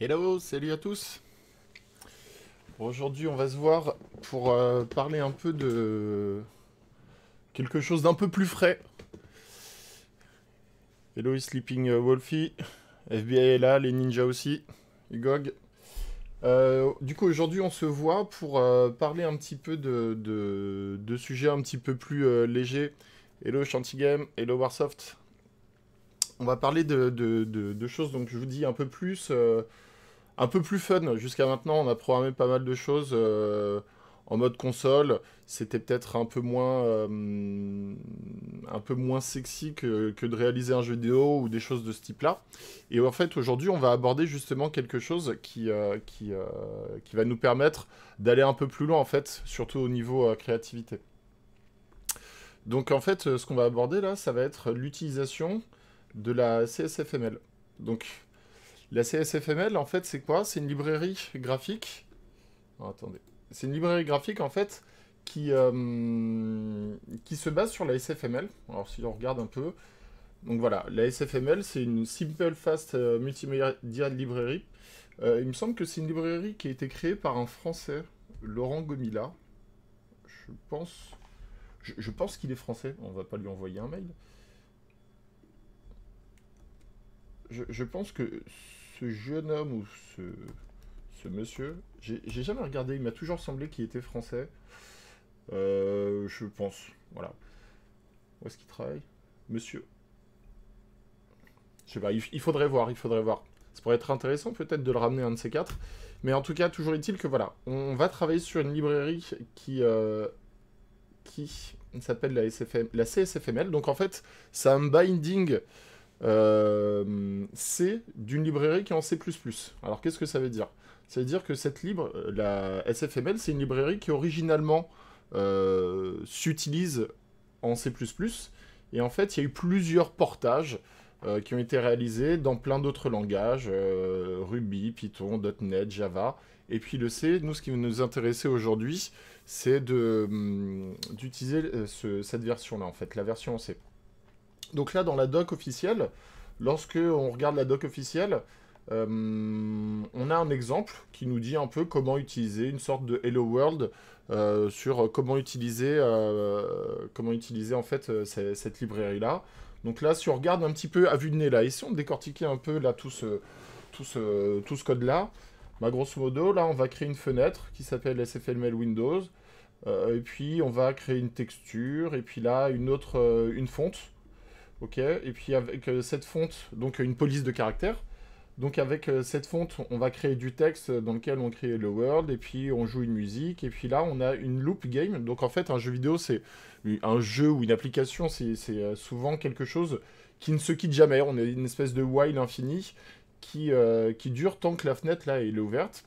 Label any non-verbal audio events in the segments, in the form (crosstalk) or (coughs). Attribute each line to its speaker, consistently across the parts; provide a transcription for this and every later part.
Speaker 1: Hello, salut à tous Aujourd'hui on va se voir pour euh, parler un peu de quelque chose d'un peu plus frais. Hello Sleeping Wolfie, FBI est là, les ninjas aussi, Ugog. Euh, du coup aujourd'hui on se voit pour euh, parler un petit peu de, de, sujets un petit peu plus légers. Hello Shantigame, hello Warsoft. On va parler de, de, choses, donc je vous dis un peu plus un peu plus fun. Jusqu'à maintenant, on a programmé pas mal de choses euh, en mode console. C'était peut-être un peu moins, euh, un peu moins sexy que, de réaliser un jeu vidéo ou des choses de ce type-là. Et en fait, aujourd'hui, on va aborder justement quelque chose qui, euh, qui, qui va nous permettre d'aller un peu plus loin, en fait, surtout au niveau créativité. Donc, en fait, ce qu'on va aborder là, ça va être l'utilisation de la CSFML. Donc, la CSFML, en fait, c'est quoi C'est une librairie graphique. Oh, attendez. C'est une librairie graphique, en fait, qui, euh, qui se base sur la SFML. Alors, si on regarde un peu. Donc voilà, la SFML, c'est une Simple Fast euh, Multimedia Librairie. Euh, il me semble que c'est une librairie qui a été créée par un Français, Laurent Gomila. Je pense, je, pense qu'il est français. On va pas lui envoyer un mail. Je, je pense que ce jeune homme ou ce, monsieur, j'ai jamais regardé, il m'a toujours semblé qu'il était français. Euh, je pense, voilà. Où est-ce qu'il travaille Monsieur. Je sais pas, il, faudrait voir, il faudrait voir. Ça pourrait être intéressant peut-être de le ramener un de ces quatre. Mais en tout cas, toujours est-il que voilà, on va travailler sur une librairie qui, euh, qui s'appelle la, SFM, la CSFML. Donc en fait, c'est un binding euh, c'est d'une librairie qui est en C++. Alors qu'est-ce que ça veut dire Ça veut dire que cette libre, la SFML, c'est une librairie qui originalement euh, s'utilise en C++, et en fait il y a eu plusieurs portages euh, qui ont été réalisés dans plein d'autres langages, Ruby, Python, .NET, Java, et puis le C, nous ce qui nous intéressait aujourd'hui, c'est hum, d'utiliser cette version-là en fait, la version en C. Donc là, dans la doc officielle, lorsque on regarde la doc officielle, euh, on a un exemple qui nous dit un peu comment utiliser une sorte de Hello World euh, sur comment utiliser, euh, comment utiliser en fait cette, librairie-là. Donc là, si on regarde un petit peu à vue de nez, là, si on décortique un peu tout ce, tout code-là. Bah, grosso modo, là, on va créer une fenêtre qui s'appelle SFML Windows. et puis, on va créer une texture. Et puis là, une autre, une fonte. Ok, et puis avec euh, cette fonte, donc une police de caractère. Donc avec euh, cette fonte, on va créer du texte dans lequel on crée le world, et puis on joue une musique, et puis là on a une loop game. Donc en fait un jeu vidéo c'est un jeu ou une application, c'est euh, souvent quelque chose qui ne se quitte jamais. On est une espèce de while infini qui, qui dure tant que la fenêtre là est ouverte.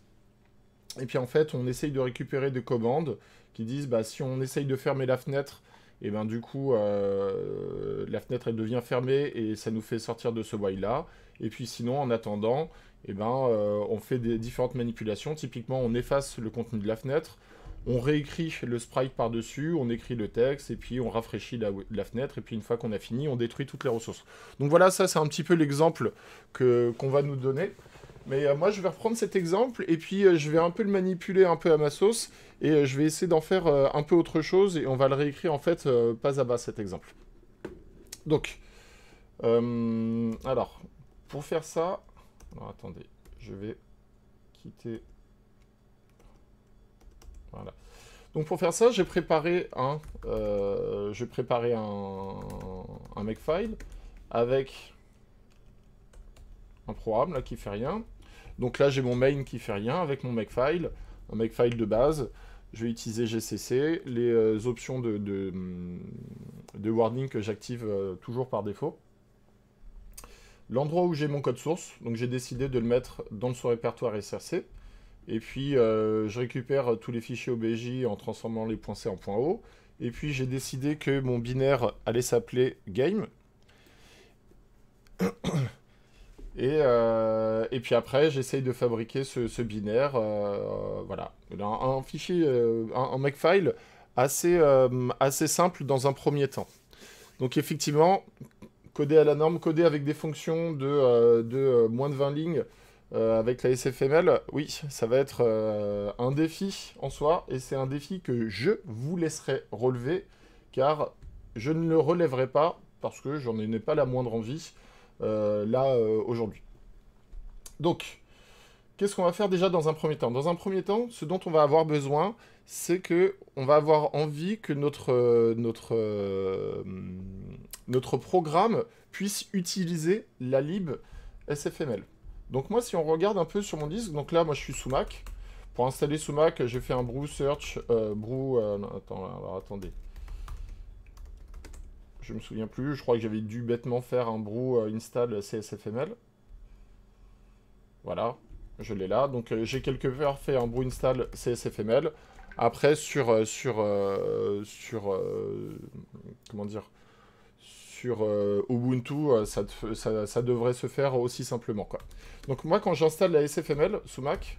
Speaker 1: Et puis en fait on essaye de récupérer des commandes qui disent bah si on essaye de fermer la fenêtre, et ben du coup euh, la fenêtre elle devient fermée et ça nous fait sortir de ce while là. Et puis sinon en attendant, et eh ben euh, on fait des différentes manipulations. Typiquement on efface le contenu de la fenêtre, on réécrit le sprite par dessus, on écrit le texte et puis on rafraîchit la, fenêtre et puis une fois qu'on a fini on détruit toutes les ressources. Donc voilà ça c'est un petit peu l'exemple qu'on va nous donner. Mais euh, moi, je vais reprendre cet exemple et puis euh, je vais un peu le manipuler un peu à ma sauce et euh, je vais essayer d'en faire un peu autre chose et on va le réécrire en fait pas à bas cet exemple. Donc, alors, pour faire ça, attendez, je vais quitter. Voilà. Donc pour faire ça, j'ai préparé un, j'ai préparé un, un makefile avec programme là qui fait rien. Donc là, j'ai mon main qui fait rien avec mon makefile, un makefile de base. Je vais utiliser GCC, les euh, options de, de, warning que j'active euh, toujours par défaut. L'endroit où j'ai mon code source, donc j'ai décidé de le mettre dans son répertoire SRC. Et puis, euh, je récupère tous les fichiers OBJ en transformant les points .c en point .o. Et puis, j'ai décidé que mon binaire allait s'appeler game. Euh, et, puis après, j'essaye de fabriquer ce, binaire. Euh, voilà. Un, fichier, euh, un, Makefile assez, assez simple dans un premier temps. Donc effectivement, coder à la norme, coder avec des fonctions de, moins de 20 lignes avec la SFML, oui, ça va être un défi en soi. Et c'est un défi que je vous laisserai relever, car je ne le relèverai pas parce que j'en ai pas la moindre envie. Euh, là euh, aujourd'hui. Donc, qu'est-ce qu'on va faire déjà dans un premier temps Dans un premier temps, ce dont on va avoir besoin, c'est que on va avoir envie que notre, euh, notre, notre programme puisse utiliser la lib SFML. Donc moi, si on regarde un peu sur mon disque, donc là, moi, je suis sous Mac. Pour installer sous Mac, j'ai fait un brew search, brew, alors, attendez. Je me souviens plus. Je crois que j'avais dû bêtement faire un brew euh, install CSFML. Voilà, je l'ai là. Donc euh, j'ai quelque part fait un brew install CSFML. Après, sur... Euh, sur, sur comment dire sur Ubuntu, ça, ça, devrait se faire aussi simplement. Quoi. Donc moi, quand j'installe la SFML sous Mac,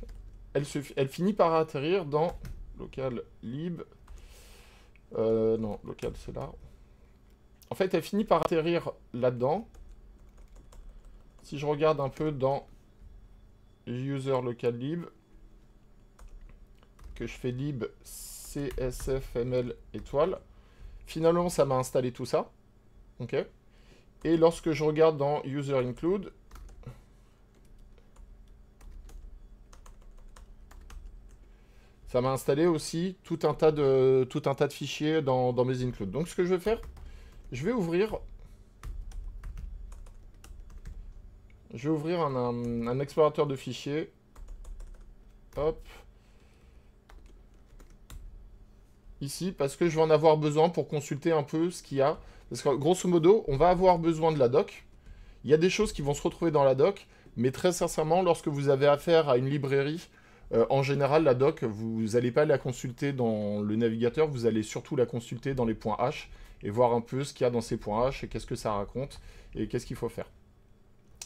Speaker 1: elle, elle finit par atterrir dans local lib. non, local c'est là. En fait, elle finit par atterrir là-dedans. Si je regarde un peu dans user local lib, que je fais lib csfml étoile, finalement, ça m'a installé tout ça. OK Et lorsque je regarde dans user include, ça m'a installé aussi tout un tas de, tout un tas de fichiers dans, dans mes includes. Donc ce que je vais faire, je vais ouvrir... un, explorateur de fichiers. Ici, parce que je vais en avoir besoin pour consulter un peu ce qu'il y a. Parce que grosso modo, on va avoir besoin de la doc. Il y a des choses qui vont se retrouver dans la doc, mais très sincèrement, lorsque vous avez affaire à une librairie, euh, en général, la doc, vous n'allez pas la consulter dans le navigateur, vous allez surtout la consulter dans les points H et voir un peu ce qu'il y a dans ces points H et qu'est-ce que ça raconte et qu'est-ce qu'il faut faire.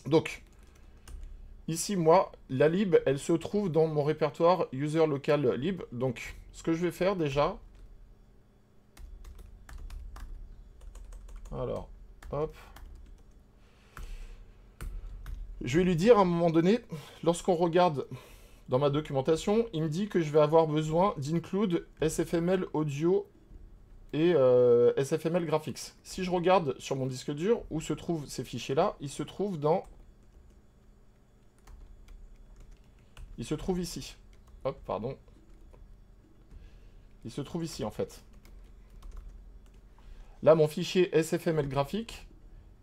Speaker 1: Donc, ici, moi, la lib, elle se trouve dans mon répertoire user local lib. Donc, ce que je vais faire déjà... Alors, hop. Je vais lui dire à un moment donné, lorsqu'on regarde dans ma documentation, il me dit que je vais avoir besoin d'include SFML audio et euh, SFML Graphics. Si je regarde sur mon disque dur où se trouvent ces fichiers-là, ils se trouvent dans... Ils se trouvent ici. Hop, pardon. Ils se trouvent ici, en fait. Là, mon fichier SFML graphique,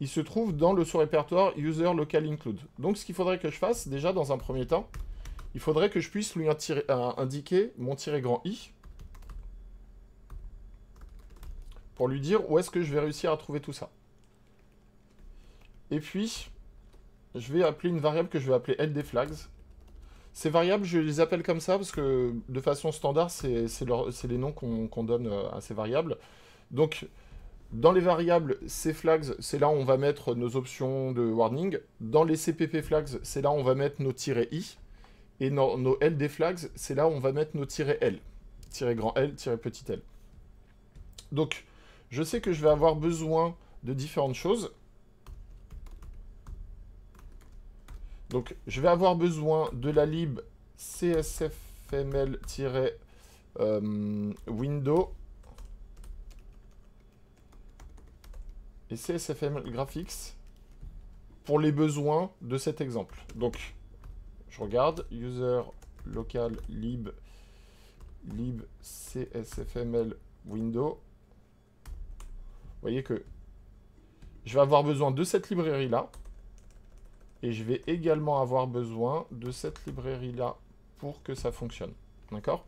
Speaker 1: il se trouve dans le sous-répertoire User Local Include. Donc, ce qu'il faudrait que je fasse, déjà, dans un premier temps, il faudrait que je puisse lui euh, indiquer mon tiré grand i, pour lui dire où est-ce que je vais réussir à trouver tout ça. Et puis, je vais appeler une variable que je vais appeler LDFlags. Ces variables, je les appelle comme ça parce que de façon standard, c'est les noms qu'on donne euh, à ces variables. Donc, dans les variables, cflags c'est là où on va mettre nos options de warning. Dans les cppflags c'est là où on va mettre nos "-i". Et dans nos ldflags c'est là où on va mettre nos "-l", "-grand l", "-petit l". Donc, je sais que je vais avoir besoin de différentes choses. Donc, je vais avoir besoin de la lib csfml-window euh, et csfml graphics pour les besoins de cet exemple. Donc, je regarde user local lib lib csfml window voyez que je vais avoir besoin de cette librairie-là. Et je vais également avoir besoin de cette librairie-là pour que ça fonctionne. D'accord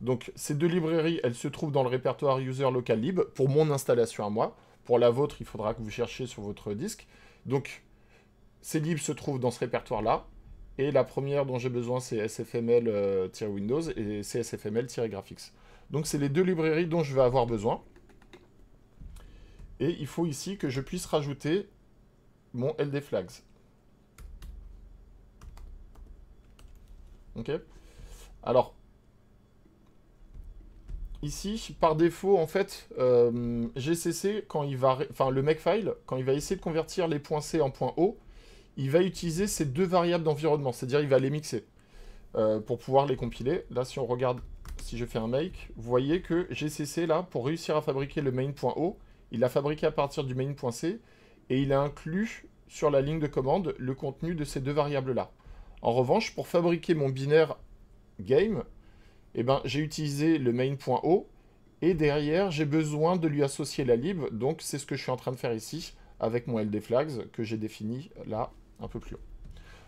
Speaker 1: Donc, ces deux librairies, elles se trouvent dans le répertoire user local lib pour mon installation à moi. Pour la vôtre, il faudra que vous cherchiez sur votre disque. Donc, ces libs se trouvent dans ce répertoire-là. Et la première dont j'ai besoin, c'est sfml-windows euh, et csfml-graphics. Donc, c'est les deux librairies dont je vais avoir besoin. Et il faut ici que je puisse rajouter mon LD flags. Ok Alors, ici, par défaut, en fait, euh, GCC, quand il va, enfin, le makefile, quand il va essayer de convertir les points C en points O, il va utiliser ces deux variables d'environnement, c'est-à-dire il va les mixer euh, pour pouvoir les compiler. Là, si on regarde, si je fais un make, vous voyez que GCC, là, pour réussir à fabriquer le main.o, il l'a fabriqué à partir du main.c et il a inclus sur la ligne de commande le contenu de ces deux variables-là. En revanche, pour fabriquer mon binaire game, eh ben, j'ai utilisé le main.o et derrière, j'ai besoin de lui associer la lib, donc c'est ce que je suis en train de faire ici avec mon ldflags que j'ai défini là un peu plus haut.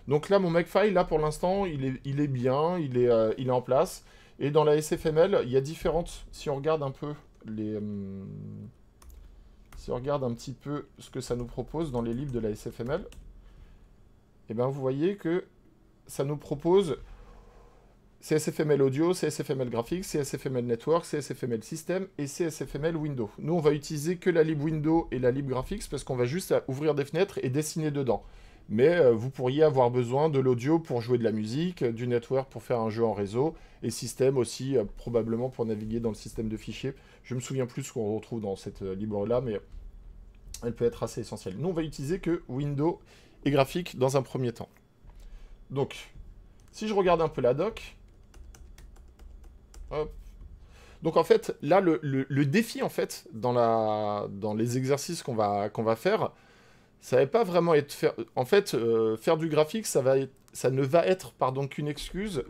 Speaker 1: Donc là, mon makefile, là pour l'instant, il est, bien, euh, il est, en place. Et dans la SFML, il y a différentes, si on regarde un peu les... Hum, si on regarde un petit peu ce que ça nous propose dans les livres de la SFML, eh bien vous voyez que ça nous propose CSFML Audio, CSFML Graphique, CSFML Network, CSFML System et CSFML Window. Nous, on va utiliser que la lib Window et la lib Graphics parce qu'on va juste ouvrir des fenêtres et dessiner dedans mais euh, vous pourriez avoir besoin de l'audio pour jouer de la musique, du network pour faire un jeu en réseau, et système aussi euh, probablement pour naviguer dans le système de fichiers. Je me souviens plus ce qu'on retrouve dans cette euh, librairie-là, mais elle peut être assez essentielle. Nous, on va utiliser que Windows et graphique dans un premier temps. Donc, si je regarde un peu la doc... Donc en fait, là, le, défi en fait dans, les exercices qu'on va faire, ça ne va pas vraiment être faire... En fait, euh, faire du graphique, ça, ne va être pardon qu'une excuse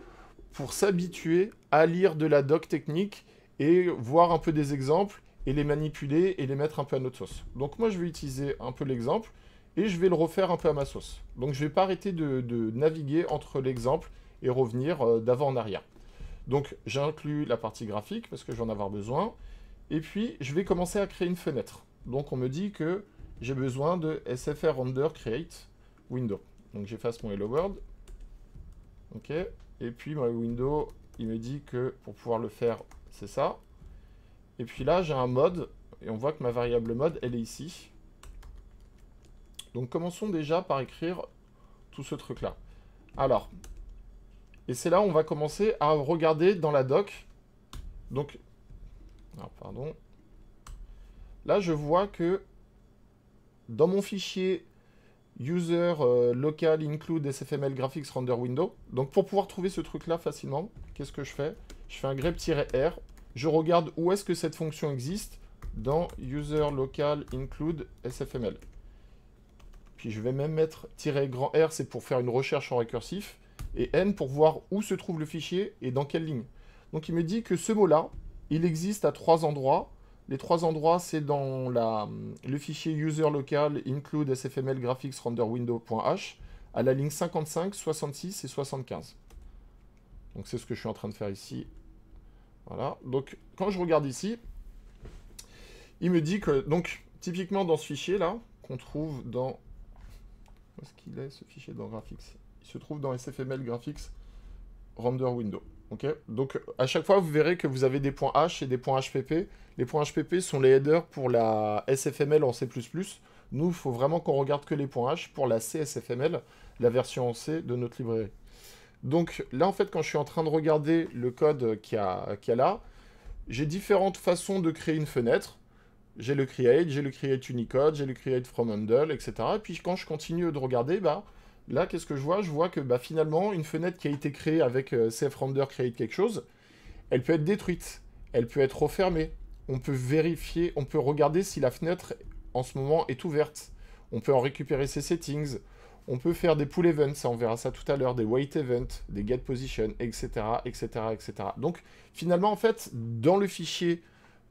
Speaker 1: pour s'habituer à lire de la doc technique et voir un peu des exemples et les manipuler et les mettre un peu à notre sauce. Donc moi, je vais utiliser un peu l'exemple et je vais le refaire un peu à ma sauce. Donc je ne vais pas arrêter de, naviguer entre l'exemple et revenir euh, d'avant en arrière. Donc j'inclus la partie graphique parce que je vais en avoir besoin. Et puis, je vais commencer à créer une fenêtre. Donc on me dit que j'ai besoin de SFR render create window. Donc j'efface mon hello world. Ok. Et puis ma window, il me dit que pour pouvoir le faire, c'est ça. Et puis là, j'ai un mode. Et on voit que ma variable mode, elle est ici. Donc commençons déjà par écrire tout ce truc-là. Alors, et c'est là où on va commencer à regarder dans la doc. Donc, Ah, pardon. Là, je vois que dans mon fichier user euh, local include sfml graphics render window. Donc pour pouvoir trouver ce truc là facilement, qu'est-ce que je fais Je fais un grep-r, je regarde où est-ce que cette fonction existe dans user local include sfml. Puis je vais même mettre "-grand r", c'est pour faire une recherche en récursif, et n pour voir où se trouve le fichier et dans quelle ligne. Donc il me dit que ce mot-là, il existe à trois endroits, les trois endroits, c'est dans le fichier user local include sfml graphics render window.h à la ligne 55, 66 et 75. Donc c'est ce que je suis en train de faire ici. Voilà. Donc quand je regarde ici, il me dit que, donc typiquement dans ce fichier là, qu'on trouve dans... Où est-ce qu'il est ce fichier dans graphics Il se trouve dans sfml graphics render window donc à chaque fois, vous verrez que vous avez des points H et des points HPP. Les points HPP sont les headers pour la SFML en C++. Nous, il faut vraiment qu'on regarde que les points H pour la CSFML, la version en C de notre librairie. Donc là, en fait, quand je suis en train de regarder le code qu'il a, là, j'ai différentes façons de créer une fenêtre. J'ai le create, j'ai le create Unicode, j'ai le create from handle, etc. Et puis quand je continue de regarder, bah, Là, qu'est-ce que je vois Je vois que bah, finalement, une fenêtre qui a été créée avec euh, CFRender Create quelque chose, elle peut être détruite, elle peut être refermée. On peut vérifier, on peut regarder si la fenêtre en ce moment est ouverte. On peut en récupérer ses settings. On peut faire des pull events, on verra ça tout à l'heure, des wait events, des get position, etc., etc., etc. Donc finalement, en fait, dans le fichier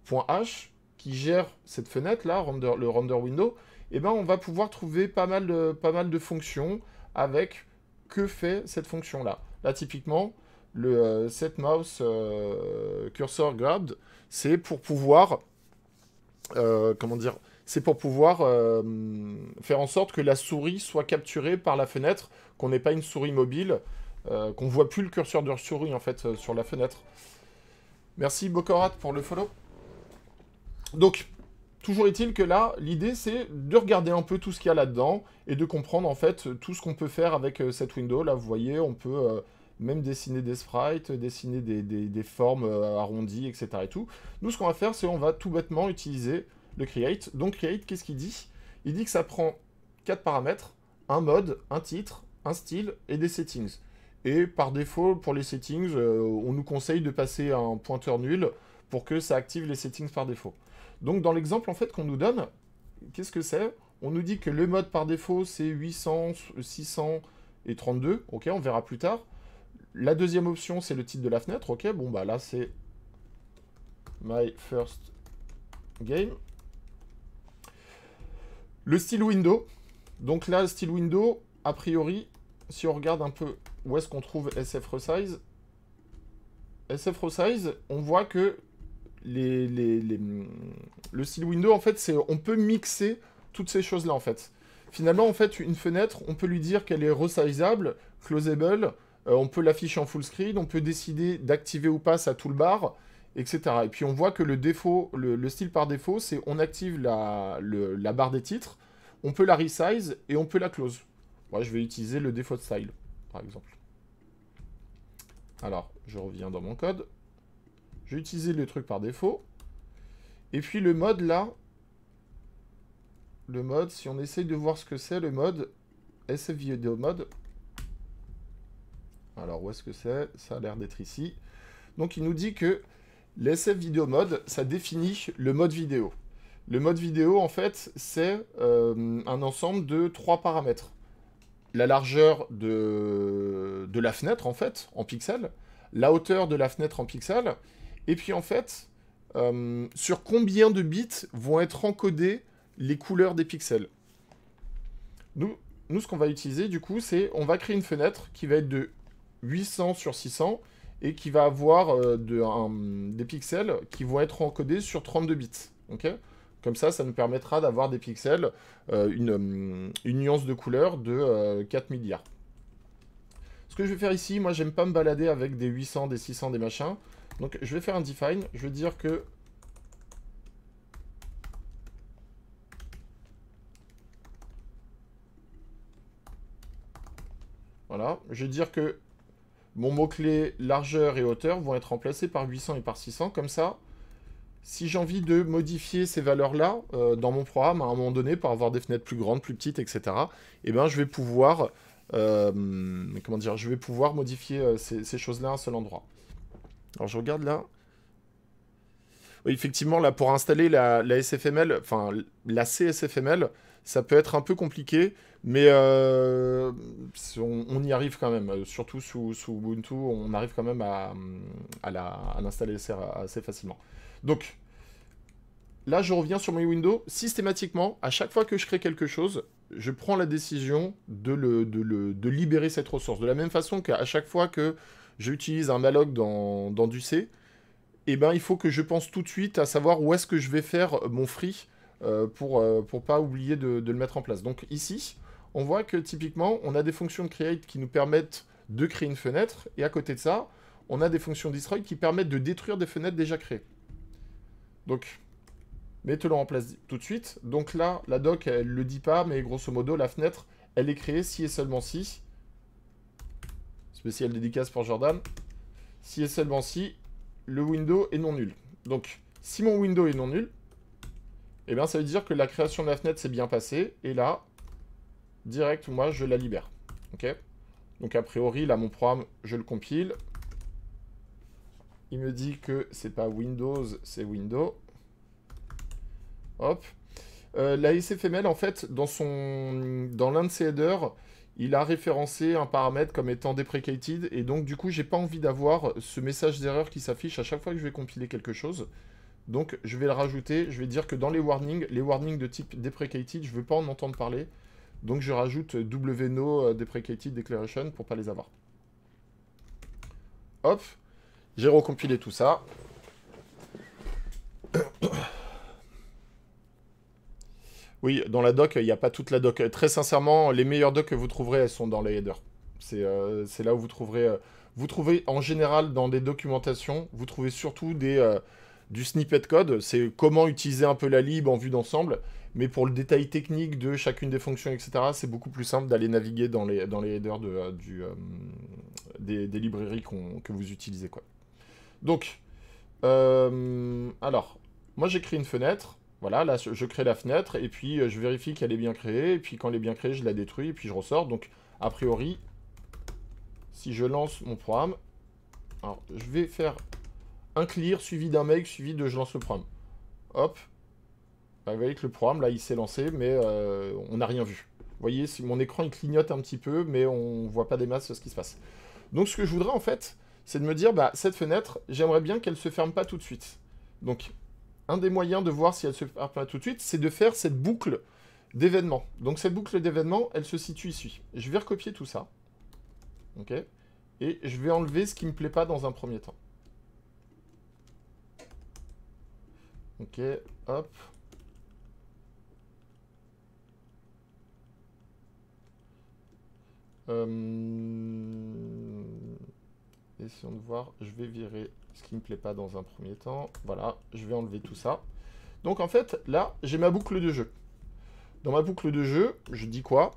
Speaker 1: .h qui gère cette fenêtre là, le render window, eh ben, on va pouvoir trouver pas mal pas mal de fonctions, avec que fait cette fonction-là. Là, typiquement, le euh, mouse euh, cursor grabbed, c'est pour pouvoir, euh, comment dire, c'est pour pouvoir faire en sorte que la souris soit capturée par la fenêtre, qu'on n'ait pas une souris mobile, qu'on ne voit plus le curseur de souris en fait sur la fenêtre. Merci Bokorat pour le follow. Donc, toujours est-il que là, l'idée c'est de regarder un peu tout ce qu'il y a là-dedans et de comprendre en fait tout ce qu'on peut faire avec euh, cette window. Là, vous voyez, on peut euh, même dessiner des sprites, dessiner des, formes euh, arrondies, etc. Et tout. Nous, ce qu'on va faire, c'est on va tout bêtement utiliser le create. Donc create, qu'est-ce qu'il dit Il dit que ça prend quatre paramètres, un mode, un titre, un style et des settings. Et par défaut, pour les settings, on nous conseille de passer un pointeur nul pour que ça active les settings par défaut. Donc dans l'exemple en fait qu'on nous donne, qu'est-ce que c'est On nous dit que le mode par défaut c'est 800, 600 et 32. Ok, on verra plus tard. La deuxième option c'est le titre de la fenêtre. Ok, bon bah là c'est my first game. Le style window. Donc là, style window, a priori, si on regarde un peu où est-ce qu'on trouve SF Resize, SF Resize, on voit que les, mm, le style window, en fait, c'est on peut mixer toutes ces choses-là, en fait. Finalement, en fait, une fenêtre, on peut lui dire qu'elle est resizable, closable, euh, on peut l'afficher en full screen, on peut décider d'activer ou pas sa toolbar, etc. Et puis on voit que le défaut, le, style par défaut, c'est on active la, la, barre des titres, on peut la resize et on peut la close. Moi, je vais utiliser le default style, par exemple. Alors, je reviens dans mon code. J'ai utilisé le truc par défaut. Et puis le mode là, le mode, si on essaye de voir ce que c'est, le mode Video mode. Alors où est-ce que c'est Ça a l'air d'être ici. Donc il nous dit que l'SF vidéo mode, ça définit le mode vidéo. Le mode vidéo, en fait, c'est euh, un ensemble de trois paramètres. La largeur de, de la fenêtre, en fait, en pixels, la hauteur de la fenêtre en pixels, et puis en fait, euh, sur combien de bits vont être encodés les couleurs des pixels nous, ce qu'on va utiliser du coup, c'est on va créer une fenêtre qui va être de 800 sur 600 et qui va avoir euh, des pixels qui vont être encodés sur 32 bits. Comme ça, ça nous permettra d'avoir des pixels, euh, une, une, nuance de couleur de 4 milliards. Ce que je vais faire ici, moi j'aime pas me balader avec des 800, des 600, des machins. Donc je vais faire un define, je vais dire que Voilà, je vais dire que mon mot-clé largeur et hauteur vont être remplacés par 800 et par 600, comme ça, si j'ai envie de modifier ces valeurs-là euh, dans mon programme à un moment donné pour avoir des fenêtres plus grandes, plus petites, etc., eh ben, je vais pouvoir, euh, comment dire, je vais pouvoir modifier euh, ces choses-là à un seul endroit. Alors je regarde là. effectivement, là, pour installer la, SFML, enfin la CSFML, ça peut être un peu compliqué, mais euh, on, y arrive quand même. Surtout sous, Ubuntu, on arrive quand même à, à l'installer assez facilement. Donc, là, je reviens sur mes windows. Systématiquement, à chaque fois que je crée quelque chose, je prends la décision de, le, de libérer cette ressource. De la même façon qu'à chaque fois que j'utilise un malloc dans, dans du C, et eh ben, il faut que je pense tout de suite à savoir où est-ce que je vais faire mon free euh, pour ne euh, pas oublier de, de, le mettre en place. Donc ici, on voit que typiquement, on a des fonctions create qui nous permettent de créer une fenêtre, et à côté de ça, on a des fonctions destroy qui permettent de détruire des fenêtres déjà créées. Donc, mettez-le en place tout de suite. Donc là, la doc, elle ne le dit pas, mais grosso modo, la fenêtre, elle est créée si et seulement si Spécial dédicace pour Jordan. Si et seulement si le window est non nul. Donc, si mon window est non nul, eh bien, ça veut dire que la création de la fenêtre s'est bien passée. Et là, direct, moi, je la libère. OK Donc, a priori, là, mon programme, je le compile. Il me dit que c'est pas Windows, c'est Windows. Hop. Euh, la SFML, en fait, dans, son... dans l'un de ses headers, il a référencé un paramètre comme étant deprecated, et donc du coup, j'ai pas envie d'avoir ce message d'erreur qui s'affiche à chaque fois que je vais compiler quelque chose. Donc, je vais le rajouter, je vais dire que dans les warnings, les warnings de type deprecated, je veux pas en entendre parler, donc je rajoute wno euh, deprecated declaration pour pas les avoir. Hop, j'ai recompilé tout ça. Oui, dans la doc, il n'y a pas toute la doc. Très sincèrement, les meilleures docs que vous trouverez, elles sont dans les headers. C'est euh, là où vous trouverez... Euh, vous trouvez en général dans des documentations, vous trouvez surtout des, euh, du snippet code, c'est comment utiliser un peu la lib en vue d'ensemble, mais pour le détail technique de chacune des fonctions, etc., c'est beaucoup plus simple d'aller naviguer dans les, dans les headers de, du, des, librairies que vous utilisez. Donc, alors, moi j'ai créé une fenêtre, voilà, là, je crée la fenêtre, et puis euh, je vérifie qu'elle est bien créée, et puis quand elle est bien créée, je la détruis, et puis je ressors. Donc, a priori, si je lance mon programme, alors, je vais faire un clear suivi d'un make, suivi de je lance le programme. Hop. Bah, vous voyez que le programme, là, il s'est lancé, mais euh, on n'a rien vu. Vous voyez, mon écran, il clignote un petit peu, mais on ne voit pas des masses ce qui se passe. Donc, ce que je voudrais, en fait, c'est de me dire, bah, cette fenêtre, j'aimerais bien qu'elle ne se ferme pas tout de suite. Donc, un des moyens de voir si elle se prépare tout de suite, c'est de faire cette boucle d'événements. Donc cette boucle d'événements, elle se situe ici. Je vais recopier tout ça. Ok Et je vais enlever ce qui me plaît pas dans un premier temps. Ok, hop. Euh, essayons de voir, je vais virer ce qui ne me plaît pas dans un premier temps. Voilà, je vais enlever tout ça. Donc en fait, là, j'ai ma boucle de jeu. Dans ma boucle de jeu, je dis quoi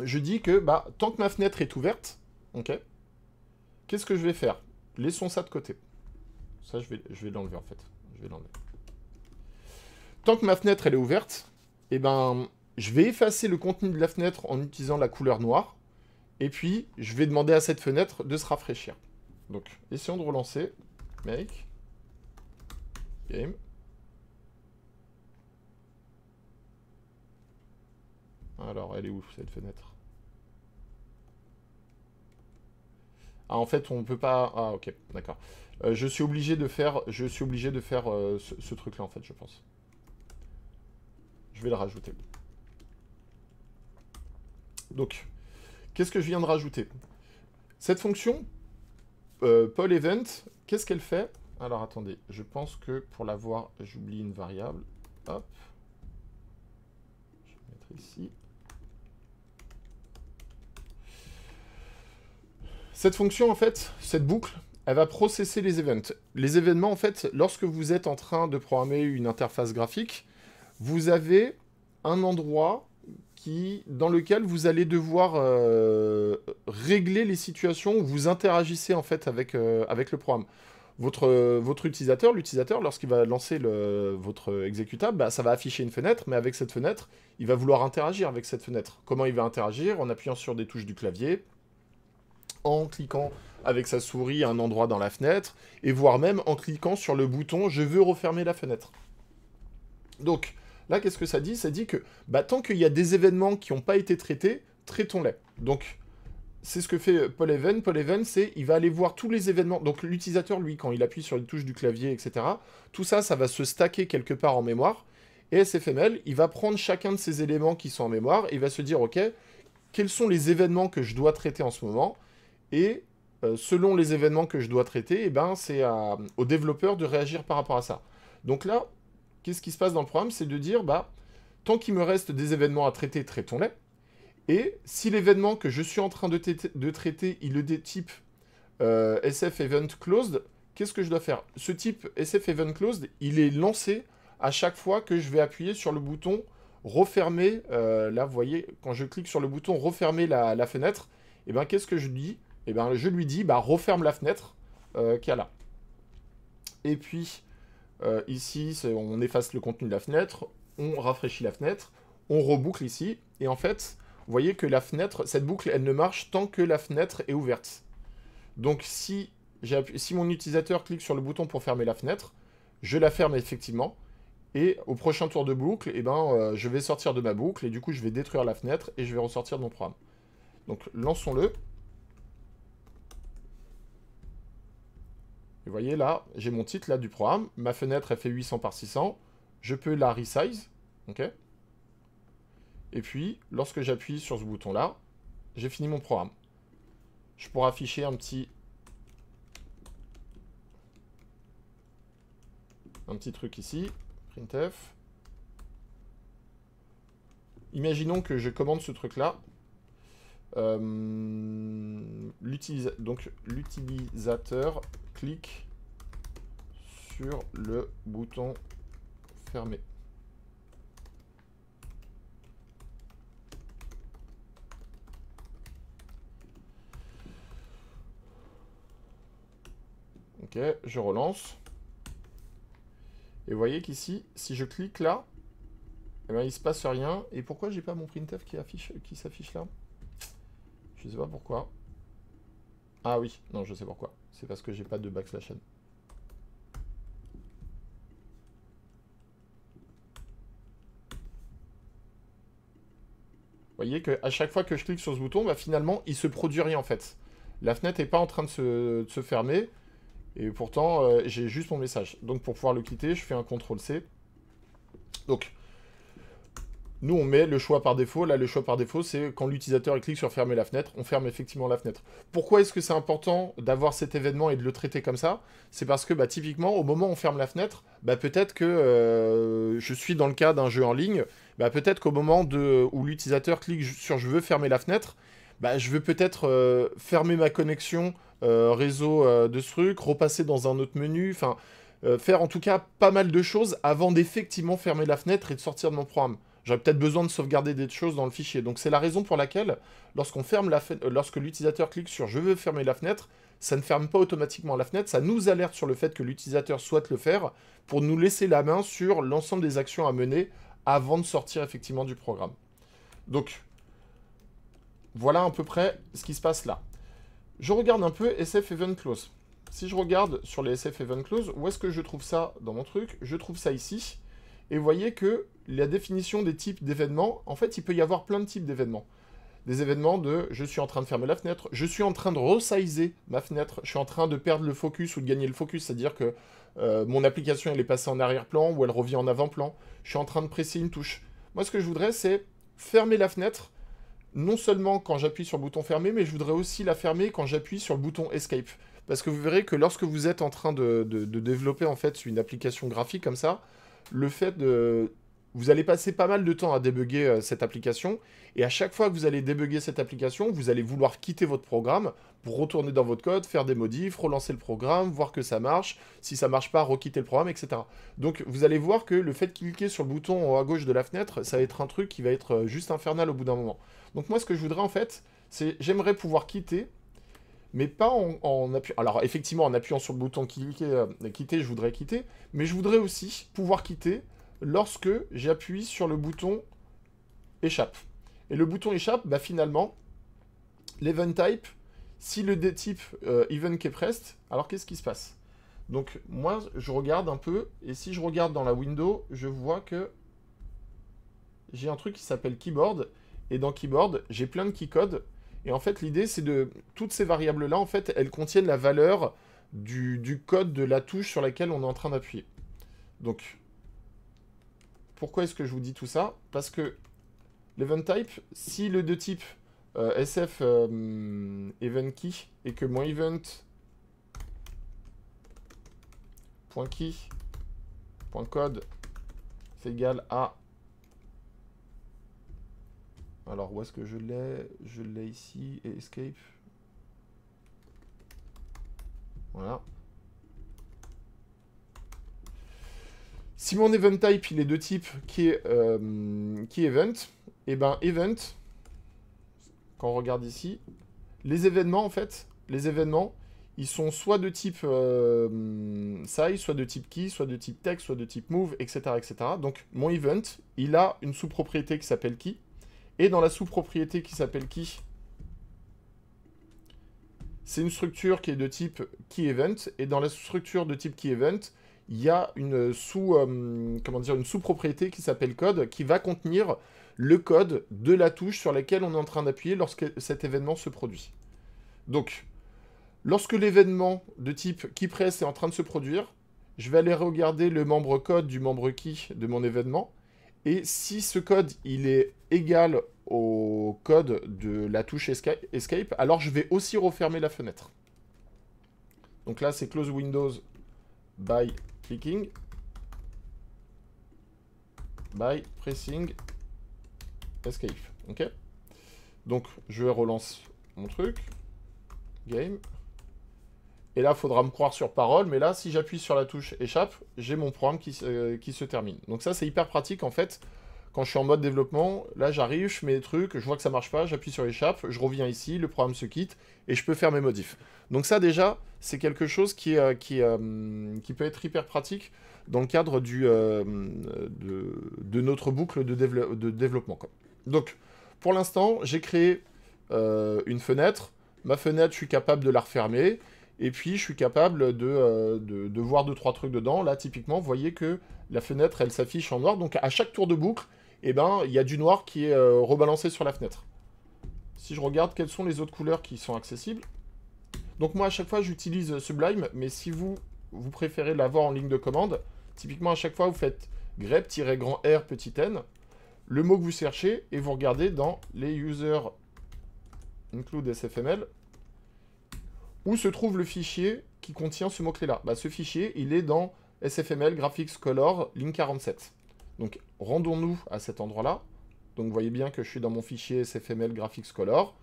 Speaker 1: Je dis que bah, tant que ma fenêtre est ouverte, ok, qu'est-ce que je vais faire Laissons ça de côté. Ça, je vais, je vais l'enlever en fait. Je vais l'enlever. Tant que ma fenêtre, elle est ouverte, eh ben, je vais effacer le contenu de la fenêtre en utilisant la couleur noire. Et puis, je vais demander à cette fenêtre de se rafraîchir. Donc, essayons de relancer. Make. Game. Alors, elle est où cette fenêtre Ah, en fait, on peut pas... Ah, ok, d'accord. Euh, je suis obligé de faire, je suis obligé de faire euh, ce, ce truc-là, en fait, je pense. Je vais le rajouter. Donc, qu'est-ce que je viens de rajouter Cette fonction euh, Paul Event, qu'est-ce qu'elle fait Alors attendez, je pense que pour l'avoir, j'oublie une variable. Hop. Je vais mettre ici. Cette fonction, en fait, cette boucle, elle va processer les events. Les événements, en fait, lorsque vous êtes en train de programmer une interface graphique, vous avez un endroit dans lequel vous allez devoir euh, régler les situations où vous interagissez en fait avec, euh, avec le programme. Votre, euh, votre utilisateur, l'utilisateur, lorsqu'il va lancer le, votre exécutable, bah, ça va afficher une fenêtre, mais avec cette fenêtre, il va vouloir interagir avec cette fenêtre. Comment il va interagir En appuyant sur des touches du clavier, en cliquant avec sa souris à un endroit dans la fenêtre, et voire même en cliquant sur le bouton « Je veux refermer la fenêtre ». Donc, Là, qu'est-ce que ça dit Ça dit que bah, tant qu'il y a des événements qui n'ont pas été traités, traitons-les. Donc, c'est ce que fait euh, Paul Even. Paul Even, c'est il va aller voir tous les événements. Donc, l'utilisateur, lui, quand il appuie sur les touches du clavier, etc., tout ça, ça va se stacker quelque part en mémoire. Et SFML, il va prendre chacun de ces éléments qui sont en mémoire et il va se dire, OK, quels sont les événements que je dois traiter en ce moment Et euh, selon les événements que je dois traiter, eh ben, c'est au développeur de réagir par rapport à ça. Donc là, qu'est-ce qui se passe dans le programme C'est de dire, bah, tant qu'il me reste des événements à traiter, traitons-les. Et si l'événement que je suis en train de, de traiter, il le détype type euh, SF Event Closed, qu'est-ce que je dois faire Ce type SF Event Closed, il est lancé à chaque fois que je vais appuyer sur le bouton refermer. Euh, là, vous voyez, quand je clique sur le bouton refermer la, fenêtre, et eh ben, qu'est-ce que je dis et eh ben, Je lui dis, bah, referme la fenêtre euh, qu'il y a là. Et puis, euh, ici, on efface le contenu de la fenêtre, on rafraîchit la fenêtre, on reboucle ici, et en fait, vous voyez que la fenêtre, cette boucle, elle ne marche tant que la fenêtre est ouverte. Donc si, si mon utilisateur clique sur le bouton pour fermer la fenêtre, je la ferme effectivement, et au prochain tour de boucle, eh ben, euh, je vais sortir de ma boucle, et du coup je vais détruire la fenêtre, et je vais ressortir de mon programme. Donc lançons-le. vous voyez là, j'ai mon titre là du programme. Ma fenêtre, elle fait 800 par 600. Je peux la resize. OK Et puis, lorsque j'appuie sur ce bouton-là, j'ai fini mon programme. Je pourrais afficher un petit... Un petit truc ici. Printf. Imaginons que je commande ce truc-là. Euh, donc l'utilisateur clique sur le bouton fermé. Ok, je relance. Et vous voyez qu'ici, si je clique là, il eh ne ben, il se passe rien. Et pourquoi j'ai pas mon printf qui, qui s'affiche là je sais pas pourquoi. Ah oui, non, je sais pourquoi. C'est parce que j'ai pas de backslash n. Vous voyez qu'à chaque fois que je clique sur ce bouton, bah, finalement, il se produit rien en fait. La fenêtre n'est pas en train de se, fermer. Et pourtant, euh, j'ai juste mon message. Donc pour pouvoir le quitter, je fais un CTRL-C. Donc, nous, on met le choix par défaut. Là, le choix par défaut, c'est quand l'utilisateur clique sur fermer la fenêtre, on ferme effectivement la fenêtre. Pourquoi est-ce que c'est important d'avoir cet événement et de le traiter comme ça C'est parce que, bah, typiquement, au moment où on ferme la fenêtre, bah, peut-être que euh, je suis dans le cas d'un jeu en ligne, bah, peut-être qu'au moment de, où l'utilisateur clique sur je veux fermer la fenêtre, bah, je veux peut-être euh, fermer ma connexion euh, réseau de ce truc, repasser dans un autre menu, enfin, faire en tout cas pas mal de choses avant d'effectivement fermer la fenêtre et de sortir de mon programme. J'aurais peut-être besoin de sauvegarder des choses dans le fichier. Donc c'est la raison pour laquelle, lorsqu'on ferme la euh, lorsque l'utilisateur clique sur « Je veux fermer la fenêtre », ça ne ferme pas automatiquement la fenêtre, ça nous alerte sur le fait que l'utilisateur souhaite le faire pour nous laisser la main sur l'ensemble des actions à mener avant de sortir effectivement du programme. Donc, voilà à peu près ce qui se passe là. Je regarde un peu SF Event Close. Si je regarde sur les SF Event Close, où est-ce que je trouve ça dans mon truc Je trouve ça ici. Et vous voyez que la définition des types d'événements, en fait, il peut y avoir plein de types d'événements. Des événements de je suis en train de fermer la fenêtre, je suis en train de resizer ma fenêtre, je suis en train de perdre le focus ou de gagner le focus, c'est-à-dire que euh, mon application elle est passée en arrière-plan ou elle revient en avant-plan, je suis en train de presser une touche. Moi ce que je voudrais c'est fermer la fenêtre, non seulement quand j'appuie sur le bouton fermer, mais je voudrais aussi la fermer quand j'appuie sur le bouton escape. Parce que vous verrez que lorsque vous êtes en train de, de développer en fait une application graphique comme ça, le fait de... Vous allez passer pas mal de temps à débugger euh, cette application, et à chaque fois que vous allez débugger cette application, vous allez vouloir quitter votre programme pour retourner dans votre code, faire des modifs, relancer le programme, voir que ça marche, si ça marche pas, requitter le programme, etc. Donc vous allez voir que le fait de cliquer sur le bouton à gauche de la fenêtre, ça va être un truc qui va être euh, juste infernal au bout d'un moment. Donc moi ce que je voudrais en fait, c'est j'aimerais pouvoir quitter mais pas en, appuyant. Alors, effectivement, en appuyant sur le bouton euh, quitter, je voudrais quitter, mais je voudrais aussi pouvoir quitter lorsque j'appuie sur le bouton échappe. Et le bouton échappe, bah, finalement, l'event type, si le détype type euh, Event qui est alors qu'est-ce qui se passe Donc, moi, je regarde un peu, et si je regarde dans la window, je vois que j'ai un truc qui s'appelle keyboard, et dans keyboard, j'ai plein de keycodes et en fait, l'idée, c'est de... Toutes ces variables-là, en fait, elles contiennent la valeur du, code de la touche sur laquelle on est en train d'appuyer. Donc, pourquoi est-ce que je vous dis tout ça Parce que l'event type, si le de type euh, SF euh, event key et que mon event c'est égal à alors, où est-ce que je l'ai Je l'ai ici, et escape. Voilà. Si mon event type, il est de type qui euh, event, et eh ben event, quand on regarde ici, les événements, en fait, les événements, ils sont soit de type euh, size, soit de type key, soit de type text, soit de type move, etc., etc. Donc, mon event, il a une sous-propriété qui s'appelle key, et dans la sous-propriété qui s'appelle Key, c'est une structure qui est de type keyEvent, Event. Et dans la structure de type keyEvent, Event, il y a une sous euh, comment dire une sous-propriété qui s'appelle code qui va contenir le code de la touche sur laquelle on est en train d'appuyer lorsque cet événement se produit. Donc lorsque l'événement de type keypress est en train de se produire, je vais aller regarder le membre code du membre key de mon événement et si ce code il est égal au code de la touche Escape. Alors je vais aussi refermer la fenêtre. Donc là, c'est Close Windows by clicking, by pressing Escape. Ok Donc je relance mon truc. Game. Et là, faudra me croire sur parole, mais là, si j'appuie sur la touche échappe, j'ai mon programme qui, se euh, termine. Donc ça, c'est hyper pratique, en fait, quand je suis en mode développement, là j'arrive, je mets des trucs, je vois que ça marche pas, j'appuie sur échappe, je reviens ici, le programme se quitte et je peux faire mes modifs. Donc ça déjà, c'est quelque chose qui, euh, qui, euh, qui, peut être hyper pratique dans le cadre euh, de, notre boucle de, de développement. Donc pour l'instant, j'ai créé une fenêtre. Ma fenêtre, je suis capable de la refermer. Et puis, je suis capable de, de, voir deux trois trucs dedans. Là, typiquement, vous voyez que la fenêtre, elle s'affiche en noir. Donc, à chaque tour de boucle, eh ben, il y a du noir qui est euh, rebalancé sur la fenêtre. Si je regarde quelles sont les autres couleurs qui sont accessibles. Donc moi, à chaque fois, j'utilise Sublime, mais si vous, vous préférez l'avoir en ligne de commande, typiquement, à chaque fois, vous faites grep R petit n, le mot que vous cherchez, et vous regardez dans les user include sfml, où se trouve le fichier qui contient ce mot-clé-là. Bah, ce fichier, il est dans sfml graphics color ligne 47. Donc rendons-nous à cet endroit-là. Donc vous voyez bien que je suis dans mon fichier CFML Graphics Color.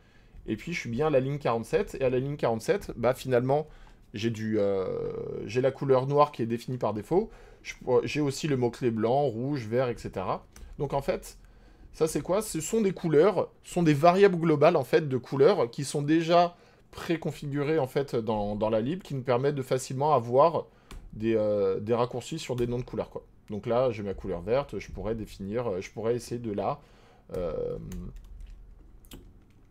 Speaker 1: Et puis je suis bien à la ligne 47. Et à la ligne 47, bah finalement, euh, j'ai la couleur noire qui est définie par défaut. J'ai aussi le mot-clé blanc, rouge, vert, etc. Donc en fait, ça c'est quoi Ce sont des couleurs, sont des variables globales en fait de couleurs qui sont déjà préconfigurées en fait dans, la lib qui nous permettent de facilement avoir des, euh, des raccourcis sur des noms de couleurs quoi. Donc là, j'ai ma couleur verte, je pourrais définir, euh, je pourrais essayer de là, euh,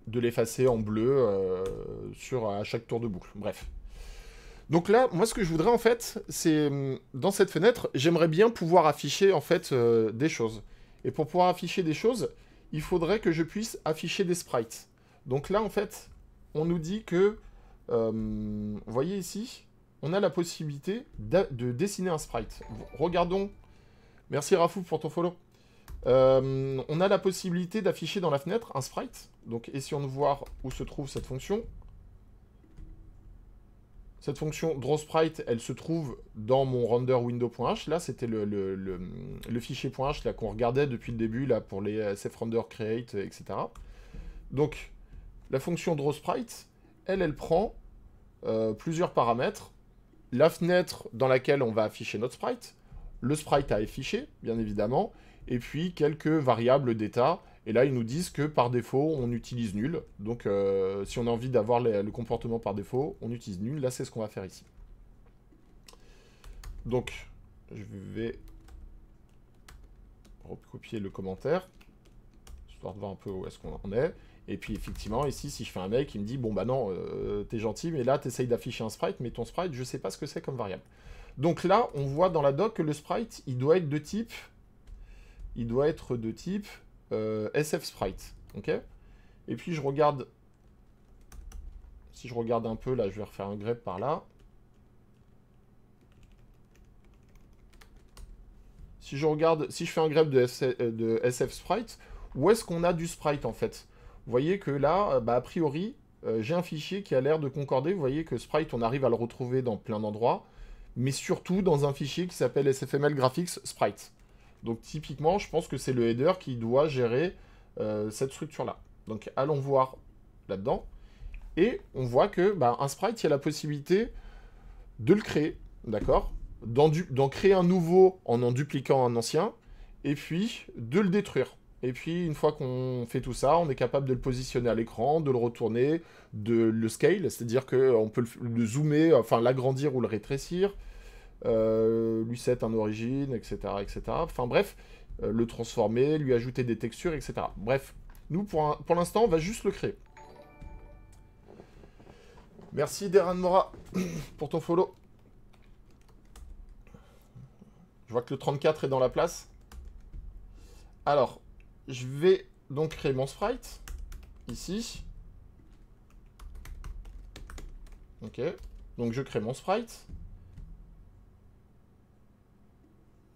Speaker 1: de l'effacer en bleu euh, sur à chaque tour de boucle. Bref. Donc là, moi, ce que je voudrais en fait, c'est dans cette fenêtre, j'aimerais bien pouvoir afficher en fait des choses. Et pour pouvoir afficher des choses, il faudrait que je puisse afficher des sprites. Donc là, en fait, on nous dit que, vous voyez ici, on a la possibilité de dessiner un sprite. Regardons Merci Rafou pour ton follow. Euh, on a la possibilité d'afficher dans la fenêtre un sprite. Donc essayons de voir où se trouve cette fonction. Cette fonction draw elle se trouve dans mon render window.h. Là, c'était le, fichier le, fichier.h qu'on regardait depuis le début là, pour les safe render create, etc. Donc, la fonction draw elle, elle prend euh, plusieurs paramètres. La fenêtre dans laquelle on va afficher notre sprite, le sprite à afficher, bien évidemment, et puis quelques variables d'état. Et là, ils nous disent que par défaut, on utilise nul. Donc, euh, si on a envie d'avoir le comportement par défaut, on utilise nul. Là, c'est ce qu'on va faire ici. Donc, je vais recopier le commentaire, histoire de voir un peu où est-ce qu'on en est. Et puis effectivement, ici, si je fais un mec, il me dit, bon bah non, euh, t'es gentil, mais là, t'essayes d'afficher un sprite, mais ton sprite, je sais pas ce que c'est comme variable. Donc là, on voit dans la doc que le sprite, il doit être de type... Il doit être de type euh, SF sprite. Et puis, je regarde... Si je regarde un peu, là, je vais refaire un grep par là. Si je regarde, si je fais un grep de, SF, euh, sprite, où est-ce qu'on a du sprite, en fait Vous voyez que là, euh, bah, a priori, j'ai un fichier qui a l'air de concorder. Vous voyez que sprite, on arrive à le retrouver dans plein d'endroits mais surtout dans un fichier qui s'appelle SFML Graphics Sprite. Donc typiquement, je pense que c'est le header qui doit gérer euh, cette structure-là. Donc allons voir là-dedans. Et on voit que bah, un sprite, il y a la possibilité de le créer, d'accord D'en créer un nouveau en en dupliquant un ancien, et puis de le détruire. Et puis, une fois qu'on fait tout ça, on est capable de le positionner à l'écran, de le retourner, de le scale, c'est-à-dire qu'on peut le zoomer, enfin l'agrandir ou le rétrécir, euh, lui set un origine, etc., etc. Enfin bref, euh, le transformer, lui ajouter des textures, etc. Bref, nous pour, pour l'instant, on va juste le créer. Merci Deran Mora (coughs) pour ton follow. Je vois que le 34 est dans la place. Alors, je vais donc créer mon sprite. Ici. Ok. Donc je crée mon sprite.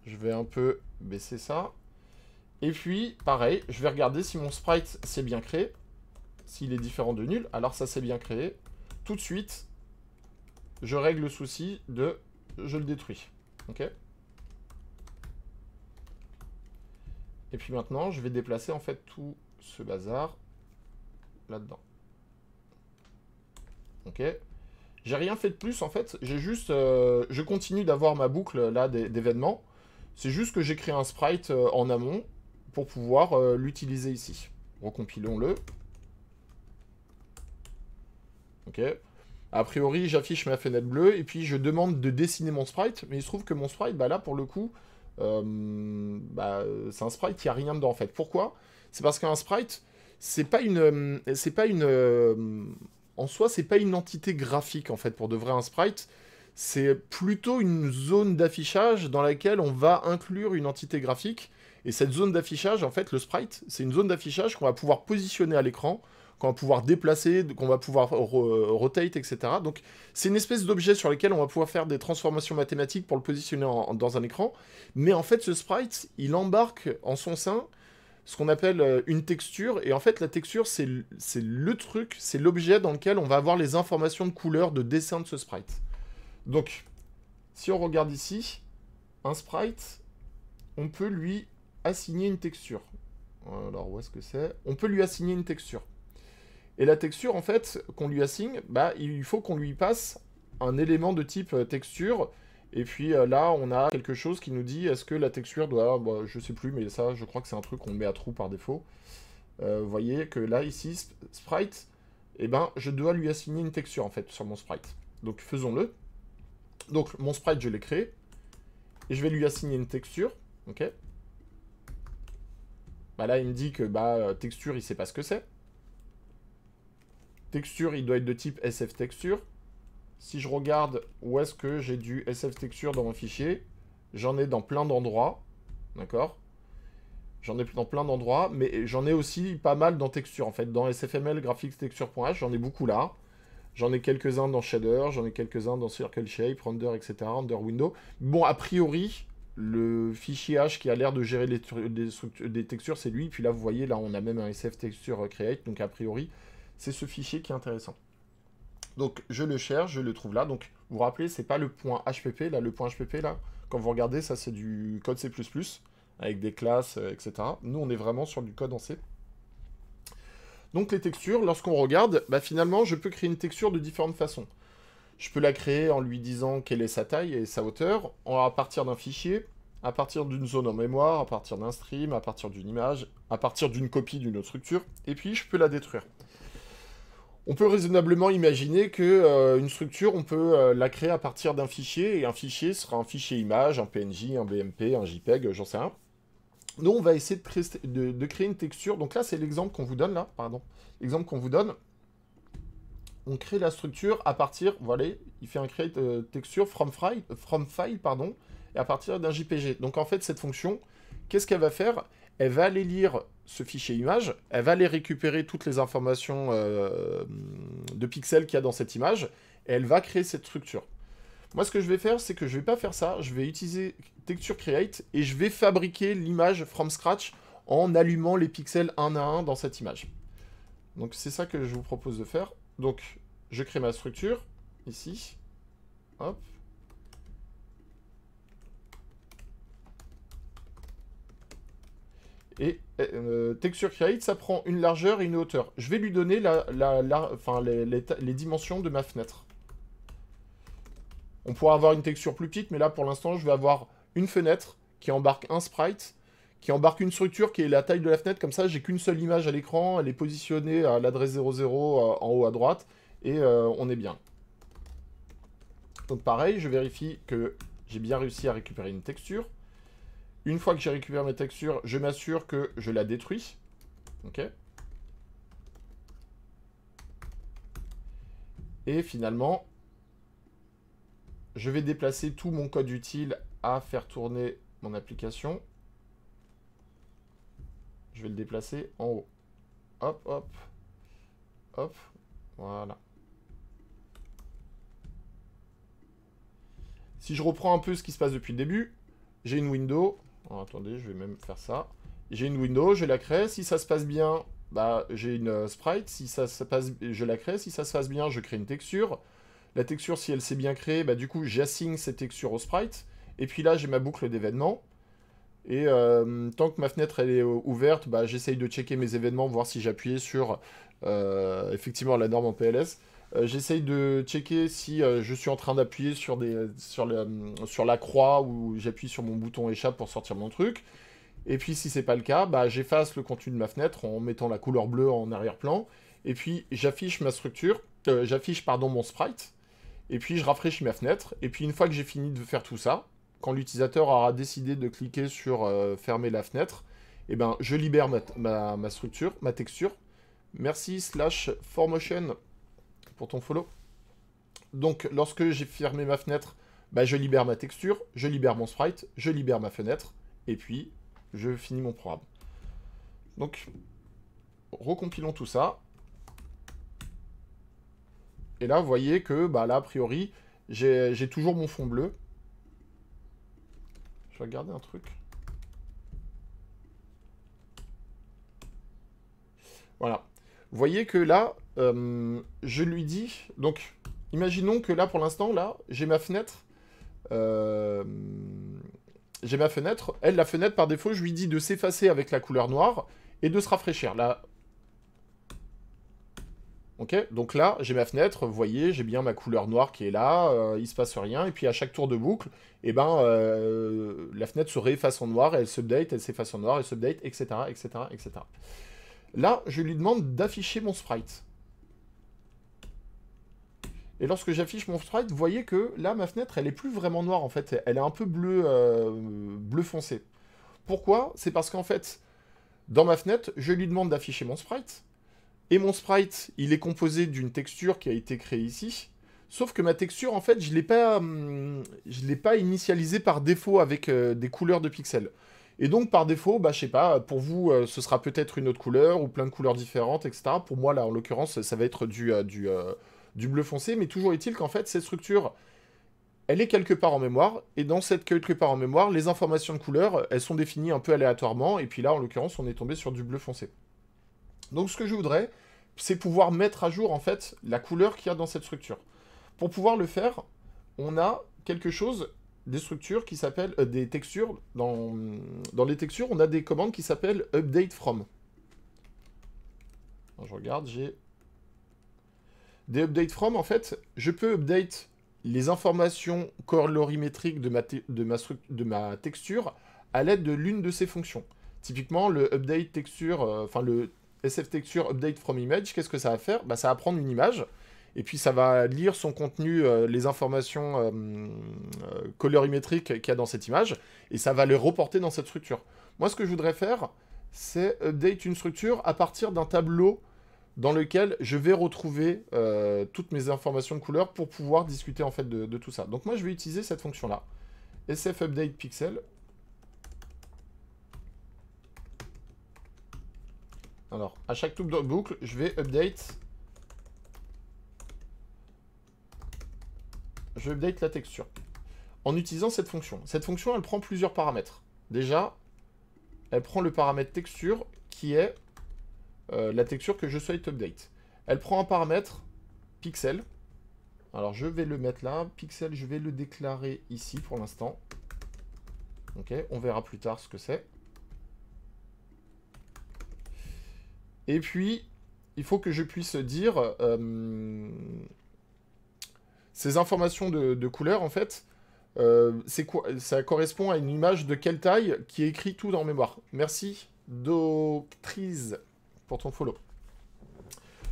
Speaker 1: Je vais un peu baisser ça. Et puis, pareil, je vais regarder si mon sprite s'est bien créé. S'il est différent de nul, alors ça s'est bien créé. Tout de suite, je règle le souci de je le détruis. Ok Et puis maintenant, je vais déplacer en fait tout ce bazar là-dedans. Ok J'ai rien fait de plus en fait, j'ai juste... Euh, je continue d'avoir ma boucle là d'événements. C'est juste que j'ai créé un sprite euh, en amont pour pouvoir euh, l'utiliser ici. Recompilons-le. Ok. A priori, j'affiche ma fenêtre bleue et puis je demande de dessiner mon sprite. Mais il se trouve que mon sprite, bah là, pour le coup, euh, bah, c'est un sprite qui a rien dedans en fait. Pourquoi C'est parce qu'un sprite, c'est pas une, c'est pas une, en soi, c'est pas une entité graphique en fait. Pour de vrai, un sprite, c'est plutôt une zone d'affichage dans laquelle on va inclure une entité graphique. Et cette zone d'affichage, en fait, le sprite, c'est une zone d'affichage qu'on va pouvoir positionner à l'écran, qu'on va pouvoir déplacer, qu'on va pouvoir rotate, etc. Donc c'est une espèce d'objet sur lequel on va pouvoir faire des transformations mathématiques pour le positionner dans un écran. Mais en fait, ce sprite, il embarque en son sein ce qu'on appelle euh, une texture. Et en fait, la texture, c'est le truc, c'est l'objet dans lequel on va avoir les informations de couleur, de dessin de ce sprite. Donc, si on regarde ici, un sprite, on peut lui assigner une texture. Alors, où est-ce que c'est On peut lui assigner une texture. Et la texture, en fait, qu'on lui assigne, bah, il faut qu'on lui passe un élément de type euh, texture. Et puis euh, là, on a quelque chose qui nous dit est-ce que la texture doit. Je bah, je sais plus, mais ça, je crois que c'est un truc qu'on met à trou par défaut. Euh, vous voyez que là, ici, sprite, eh ben, je dois lui assigner une texture, en fait, sur mon sprite. Donc faisons-le. Donc, mon sprite, je l'ai créé. Et je vais lui assigner une texture. Ok. Bah là, il me dit que bah, euh, texture, il sait pas ce que c'est. Texture, il doit être de type SF texture. Si je regarde où est-ce que j'ai du SF texture dans mon fichier, j'en ai dans plein d'endroits. D'accord J'en ai dans plein d'endroits, mais j'en ai aussi pas mal dans texture. En fait, dans sfml graphics texture.h, j'en ai beaucoup là. J'en ai quelques-uns dans Shader, j'en ai quelques-uns dans Circle Shape, Render, etc., Render Window. Bon, a priori, le fichier H qui a l'air de gérer les, des, textures, c'est lui. Puis là, vous voyez, là, on a même un SF Texture euh, Create. Donc, a priori, c'est ce fichier qui est intéressant. Donc, je le cherche, je le trouve là. Donc, vous vous rappelez, n'est pas le point HPP. Là, le point HPP, là, quand vous regardez, ça, c'est du code C++, avec des classes, euh, etc. Nous, on est vraiment sur du code en C. Donc les textures, lorsqu'on regarde, bah, finalement, je peux créer une texture de différentes façons. Je peux la créer en lui disant quelle est sa taille et sa hauteur, à partir d'un fichier, à partir d'une zone en mémoire, à partir d'un stream, à partir d'une image, à partir d'une copie d'une autre structure, et puis je peux la détruire. On peut raisonnablement imaginer que euh, une structure, on peut euh, la créer à partir d'un fichier, et un fichier sera un fichier image, un PNG, un BMP, un JPEG, j'en sais rien. Nous, on va essayer de, créer une texture. Donc là, c'est l'exemple qu'on vous donne, là, pardon. L'exemple qu'on vous donne. On crée la structure à partir, voilà, il fait un create euh, texture from file, from file, pardon, et à partir d'un JPG. Donc en fait, cette fonction, qu'est-ce qu'elle va faire Elle va aller lire ce fichier image, elle va aller récupérer toutes les informations euh, de pixels qu'il y a dans cette image, et elle va créer cette structure. Moi, ce que je vais faire, c'est que je vais pas faire ça. Je vais utiliser Texture Create et je vais fabriquer l'image from scratch en allumant les pixels un à un dans cette image. Donc, c'est ça que je vous propose de faire. Donc, je crée ma structure, ici. Hop. Et euh, Texture Create, ça prend une largeur et une hauteur. Je vais lui donner les dimensions de ma fenêtre. On pourra avoir une texture plus petite, mais là, pour l'instant, je vais avoir une fenêtre qui embarque un sprite, qui embarque une structure qui est la taille de la fenêtre. Comme ça, j'ai qu'une seule image à l'écran. Elle est positionnée à l'adresse 00 euh, en haut à droite. Et euh, on est bien. Donc pareil, je vérifie que j'ai bien réussi à récupérer une texture. Une fois que j'ai récupéré mes textures, je m'assure que je la détruis. Ok. Et finalement, je vais déplacer tout mon code utile à faire tourner mon application. Je vais le déplacer en haut. Hop, hop, hop, voilà. Si je reprends un peu ce qui se passe depuis le début, j'ai une window. attendez, je vais même faire ça. J'ai une window, je la crée. Si ça se passe bien, bah, j'ai une euh, sprite. Si ça se passe, je la crée. Si ça se passe bien, je crée une texture. La texture, si elle s'est bien créée, bah, du coup, j'assigne cette texture au sprite. Et puis là, j'ai ma boucle d'événements. Et euh, tant que ma fenêtre elle est euh, ouverte, bah, j'essaye de checker mes événements, voir si j'appuie sur euh, effectivement la norme en PLS. j'essaye de checker si je suis en train d'appuyer sur, sur, la, sur la croix ou j'appuie sur mon bouton échappe pour sortir mon truc. Et puis si c'est pas le cas, bah, j'efface le contenu de ma fenêtre en mettant la couleur bleue en arrière-plan. Et puis j'affiche ma structure, j'affiche pardon mon sprite et puis je rafraîchis ma fenêtre, et puis une fois que j'ai fini de faire tout ça, quand l'utilisateur aura décidé de cliquer sur euh, fermer la fenêtre, eh ben, je libère ma, structure, ma texture. Merci slash formotion pour ton follow. Donc lorsque j'ai fermé ma fenêtre, bah, je libère ma texture, je libère mon sprite, je libère ma fenêtre, et puis je finis mon programme. Donc recompilons tout ça, et là, vous voyez que, bah, là, a priori, j'ai toujours mon fond bleu. Je vais regarder un truc. Voilà. Vous voyez que là, euh, je lui dis... Donc, imaginons que là, pour l'instant, là, j'ai ma fenêtre. Euh, j'ai ma fenêtre. Elle, la fenêtre, par défaut, je lui dis de s'effacer avec la couleur noire et de se rafraîchir. Là, donc là, j'ai ma fenêtre, vous voyez, j'ai bien ma couleur noire qui est là, il euh, il se passe rien, et puis à chaque tour de boucle, eh ben, euh, la fenêtre se réefface en noir, elle s'update, elle s'efface en noir, elle s'update, etc., etc., etc. Là, je lui demande d'afficher mon sprite. Et lorsque j'affiche mon sprite, vous voyez que là, ma fenêtre, elle est plus vraiment noire, en fait. Elle est un peu bleu, euh, bleu foncé. Pourquoi C'est parce qu'en fait, dans ma fenêtre, je lui demande d'afficher mon sprite et mon sprite, il est composé d'une texture qui a été créée ici. Sauf que ma texture, en fait, je ne hum, l'ai pas, initialisée par défaut avec euh, des couleurs de pixels. Et donc, par défaut, bah, je sais pas, pour vous, euh, ce sera peut-être une autre couleur ou plein de couleurs différentes, etc. Pour moi, là, en l'occurrence, ça va être du, euh, du, du bleu foncé. Mais toujours est-il qu'en fait, cette structure, elle est quelque part en mémoire. Et dans cette quelque part en mémoire, les informations de couleur, elles sont définies un peu aléatoirement. Et puis là, en l'occurrence, on est tombé sur du bleu foncé. Donc ce que je voudrais, c'est pouvoir mettre à jour en fait la couleur qu'il y a dans cette structure. Pour pouvoir le faire, on a quelque chose, des structures qui s'appellent, euh, des textures, dans, les textures, on a des commandes qui s'appellent update from. je regarde, j'ai des update from, en fait, je peux update les informations colorimétriques de ma, de ma, de ma texture à l'aide de l'une de ces fonctions. Typiquement, le update texture, euh, enfin le SF Texture Update from Image, qu'est-ce que ça va faire bah, Ça va prendre une image, et puis ça va lire son contenu, euh, les informations euh, euh, colorimétriques qu'il y a dans cette image, et ça va les reporter dans cette structure. Moi, ce que je voudrais faire, c'est update une structure à partir d'un tableau dans lequel je vais retrouver toutes mes informations de couleur pour pouvoir discuter en fait de, de tout ça. Donc moi, je vais utiliser cette fonction-là. SF Update Pixel, Alors, à chaque de boucle, je vais update. Je update la texture. En utilisant cette fonction. Cette fonction, elle prend plusieurs paramètres. Déjà, elle prend le paramètre texture qui est euh, la texture que je souhaite update. Elle prend un paramètre pixel. Alors je vais le mettre là. Pixel, je vais le déclarer ici pour l'instant. Ok, on verra plus tard ce que c'est. Et puis, il faut que je puisse dire euh, ces informations de, couleur, en fait. Euh, c'est quoi Ça correspond à une image de quelle taille qui est écrit tout dans mémoire. Merci, Doctrice, pour ton follow.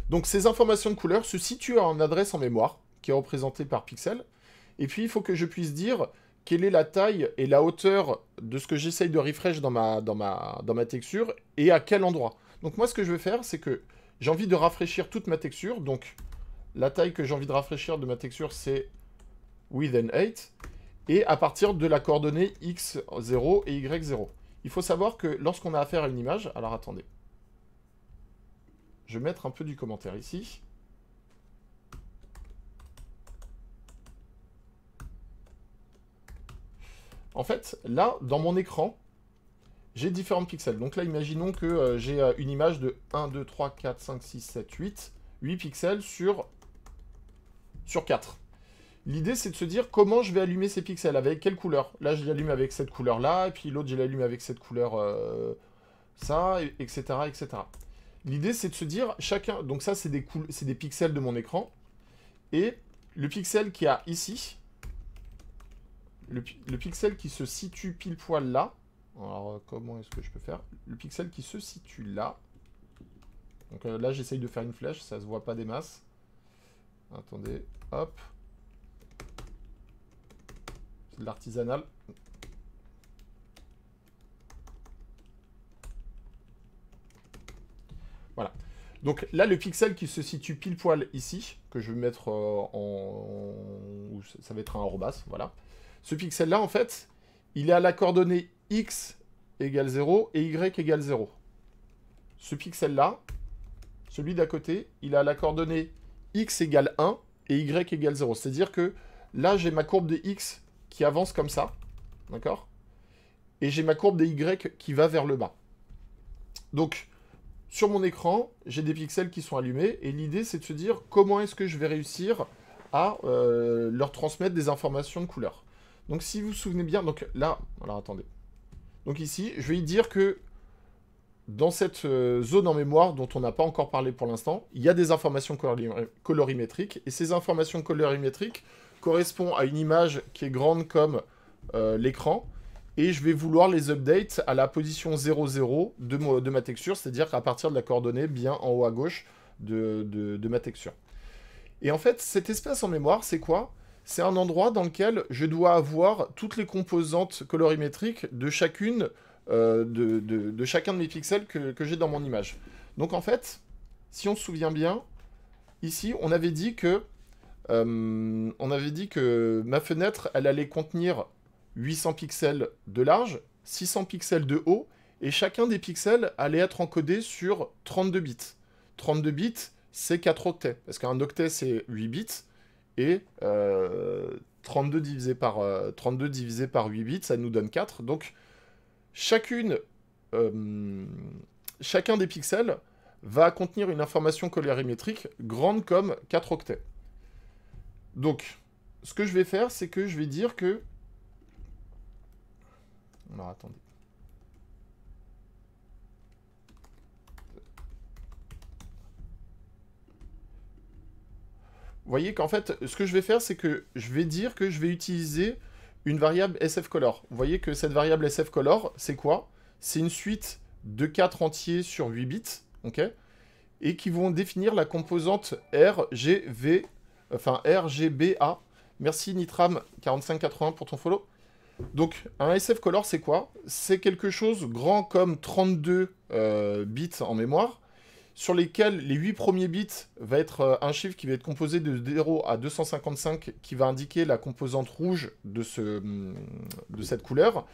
Speaker 1: Donc, ces informations de couleur se situent en adresse en mémoire, qui est représentée par pixel. Et puis, il faut que je puisse dire quelle est la taille et la hauteur de ce que j'essaye de refresh dans ma, dans, ma, dans ma texture et à quel endroit. Donc moi, ce que je vais faire, c'est que j'ai envie de rafraîchir toute ma texture. Donc la taille que j'ai envie de rafraîchir de ma texture, c'est width and height. Et à partir de la coordonnée x0 et y0. Il faut savoir que lorsqu'on a affaire à une image... Alors attendez. Je vais mettre un peu du commentaire ici. En fait, là, dans mon écran, j'ai différents pixels. Donc là, imaginons que euh, j'ai euh, une image de 1, 2, 3, 4, 5, 6, 7, 8, 8 pixels sur, sur 4. L'idée, c'est de se dire comment je vais allumer ces pixels, avec quelle couleur. Là, je l'allume avec cette couleur-là, et puis l'autre, je l'allume avec cette couleur, euh, ça, etc. L'idée, c'est de se dire, chacun... Donc ça, c'est des, des pixels de mon écran. Et le pixel qui a ici, le pixel qui se situe pile poil là, alors, euh, comment est-ce que je peux faire Le pixel qui se situe là. Donc euh, là, j'essaye de faire une flèche, ça se voit pas des masses. Attendez, hop. C'est de l'artisanal. Voilà. Donc là, le pixel qui se situe pile poil ici, que je vais mettre euh, en... Ça va être un hors-basse. voilà. Ce pixel-là, en fait, il est à la coordonnée x égale 0 et y égale 0. Ce pixel-là, celui d'à côté, il est à la coordonnée x égale 1 et y égale 0. C'est-à-dire que là, j'ai ma courbe de x qui avance comme ça, d'accord Et j'ai ma courbe des y qui va vers le bas. Donc, sur mon écran, j'ai des pixels qui sont allumés, et l'idée, c'est de se dire comment est-ce que je vais réussir à euh, leur transmettre des informations de couleur. Donc si vous vous souvenez bien, donc là, alors attendez. Donc ici, je vais dire que dans cette euh, zone en mémoire dont on n'a pas encore parlé pour l'instant, il y a des informations colorimétriques. Et ces informations colorimétriques correspondent à une image qui est grande comme euh, l'écran. Et je vais vouloir les update à la position 0,0 de, de ma texture, c'est-à-dire à partir de la coordonnée bien en haut à gauche de ma texture. Et en fait, cet espace en mémoire, c'est quoi c'est un endroit dans lequel je dois avoir toutes les composantes colorimétriques de chacune, euh, de, chacun de mes pixels que, j'ai dans mon image. Donc en fait, si on se souvient bien, ici, on avait dit que euh, on avait dit que ma fenêtre, elle allait contenir 800 pixels de large, 600 pixels de haut, et chacun des pixels allait être encodé sur 32 bits. 32 bits, c'est 4 octets, parce qu'un octet, c'est 8 bits, et 32, euh, divisé par, 32 euh, divisé 8 bits, ça nous donne 4. Donc, chacune, euh, chacun des pixels va contenir une information colorimétrique grande comme 4 octets. Donc, ce que je vais faire, c'est que je vais dire que... Alors, attendez. voyez qu'en fait, ce que je vais faire, c'est que je vais dire que je vais utiliser une variable sfcolor. Vous voyez que cette variable sfcolor, c'est quoi C'est une suite de 4 entiers sur 8 bits, ok Et qui vont définir la composante RGV, enfin RGBA. Merci Nitram4580 pour ton follow. Donc, un sfcolor, c'est quoi C'est quelque chose grand comme 32 euh, bits en mémoire, sur lesquels les 8 premiers bits va être euh, un chiffre qui va être composé de 0 à 255 qui va indiquer la composante rouge de, ce, mm, de cette couleur.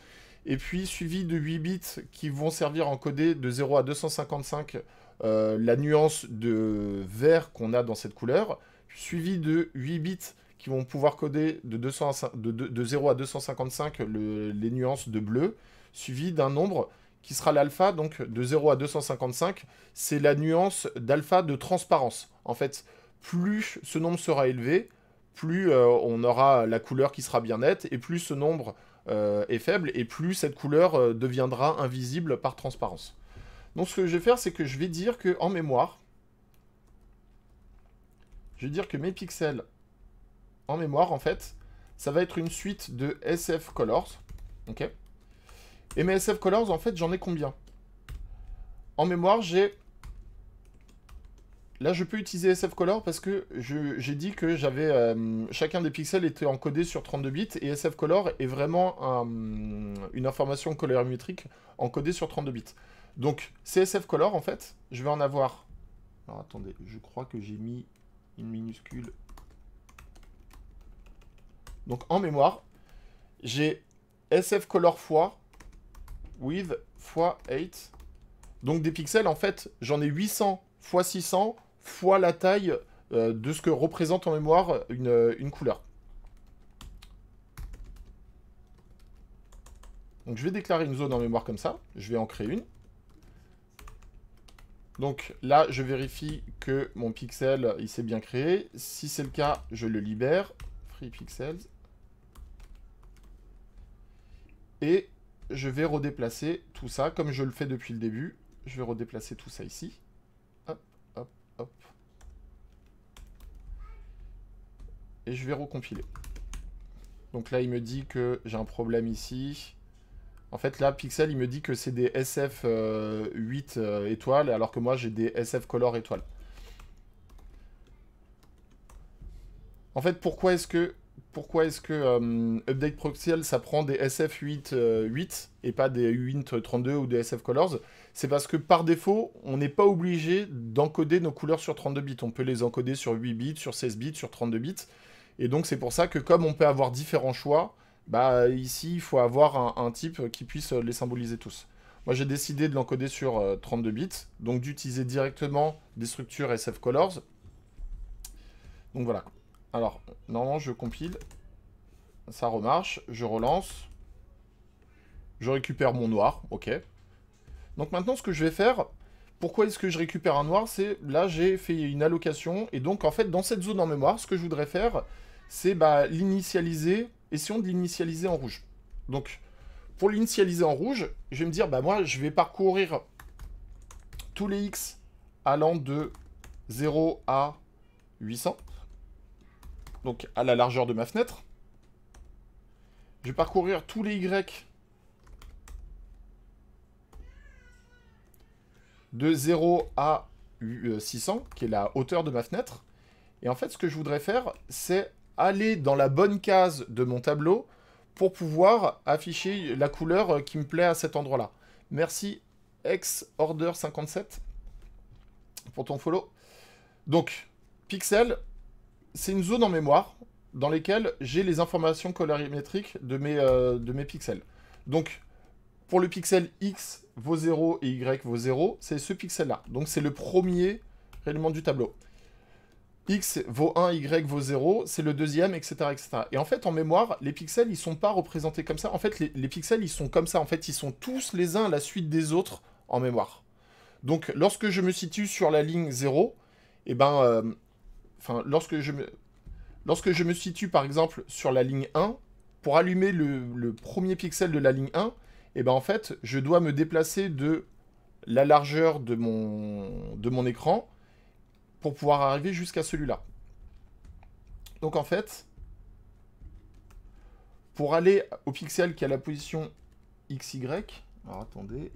Speaker 1: Et puis suivi de 8 bits qui vont servir à encoder de 0 à 255 la nuance de vert qu'on a dans cette couleur. Suivi de 8 bits qui vont pouvoir coder de, de, 0 à 255 les nuances de bleu. Suivi d'un nombre qui sera l'alpha, donc de 0 à 255, c'est la nuance d'alpha de transparence. En fait, plus ce nombre sera élevé, plus euh, on aura la couleur qui sera bien nette, et plus ce nombre euh, est faible, et plus cette couleur euh, deviendra invisible par transparence. Donc ce que je vais faire, c'est que je vais dire que en mémoire, je vais dire que mes pixels en mémoire, en fait, ça va être une suite de SF Colors. ok et mes SF Colors, en fait, j'en ai combien En mémoire, j'ai... Là, je peux utiliser SF Color parce que j'ai dit que j'avais... Euh, chacun des pixels était encodé sur 32 bits et SF Color est vraiment une information colorimétrique encodée sur 32 bits. Donc, sf Color, en fait, je vais en avoir... Alors, attendez, je crois que j'ai mis une minuscule. Donc, en mémoire, j'ai SF Color fois with x8. Donc des pixels, en fait, j'en ai 800 x 600 fois la taille euh, de ce que représente en mémoire une, euh, une couleur. Donc je vais déclarer une zone en mémoire comme ça. Je vais en créer une. Donc là, je vérifie que mon pixel, il s'est bien créé. Si c'est le cas, je le libère. Free pixels. Et je vais redéplacer tout ça, comme je le fais depuis le début. Je vais redéplacer tout ça ici. Hop, hop, hop. Et je vais recompiler. Donc là, il me dit que j'ai un problème ici. En fait, là, Pixel, il me dit que c'est des SF 8 euh, euh, étoiles, alors que moi, j'ai des SF color étoiles. En fait, pourquoi est-ce que pourquoi est-ce que euh, Update Proxiel, ça prend des SF8 8 euh, et pas des UINT32 ou des SF Colors C'est parce que par défaut, on n'est pas obligé d'encoder nos couleurs sur 32 bits. On peut les encoder sur 8 bits, sur 16 bits, sur 32 bits. Et donc, c'est pour ça que comme on peut avoir différents choix, bah ici, il faut avoir un, type qui puisse les symboliser tous. Moi, j'ai décidé de l'encoder sur 32 euh, bits, donc d'utiliser directement des structures SF Colors. Donc voilà. Alors, normalement, je compile. Ça remarche. Je relance. Je récupère mon noir. Ok. Donc maintenant, ce que je vais faire... Pourquoi est-ce que je récupère un noir C'est là, j'ai fait une allocation. Et donc, en fait, dans cette zone en mémoire, ce que je voudrais faire, c'est bah, l'initialiser. Essayons de l'initialiser en rouge. Donc, pour l'initialiser en rouge, je vais me dire, bah moi, je vais parcourir tous les X allant de 0 à 800 donc à la largeur de ma fenêtre. Je vais parcourir tous les Y de 0 à 600, euh, qui est la hauteur de ma fenêtre. Et en fait, ce que je voudrais faire, c'est aller dans la bonne case de mon tableau pour pouvoir afficher la couleur qui me plaît à cet endroit-là. Merci ex Order 57 pour ton follow. Donc, pixel, c'est une zone en mémoire dans laquelle j'ai les informations colorimétriques de mes, euh, de mes pixels. Donc, pour le pixel X vaut 0 et Y vaut 0, c'est ce pixel-là. Donc, c'est le premier élément du tableau. X vaut 1, Y vaut 0, c'est le deuxième, etc., Et en fait, en mémoire, les pixels, ils sont pas représentés comme ça. En fait, les, pixels, ils sont comme ça. En fait, ils sont tous les uns à la suite des autres en mémoire. Donc, lorsque je me situe sur la ligne 0, eh ben, euh, lorsque je me... Lorsque je me situe, par exemple, sur la ligne 1, pour allumer le, premier pixel de la ligne 1, eh ben en fait, je dois me déplacer de la largeur de mon, de mon écran pour pouvoir arriver jusqu'à celui-là. Donc en fait, pour aller au pixel qui a la position XY, alors attendez,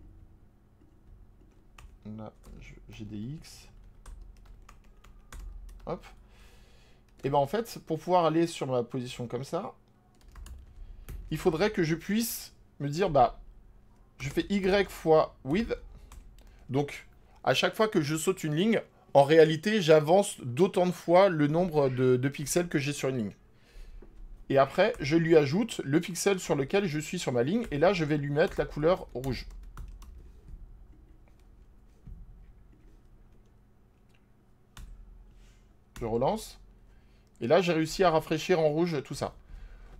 Speaker 1: là j'ai des X, Hop. Et ben en fait, pour pouvoir aller sur ma position comme ça, il faudrait que je puisse me dire, bah, je fais Y fois with. Donc, à chaque fois que je saute une ligne, en réalité, j'avance d'autant de fois le nombre de, de pixels que j'ai sur une ligne. Et après, je lui ajoute le pixel sur lequel je suis sur ma ligne, et là, je vais lui mettre la couleur rouge. relance. Et là, j'ai réussi à rafraîchir en rouge tout ça.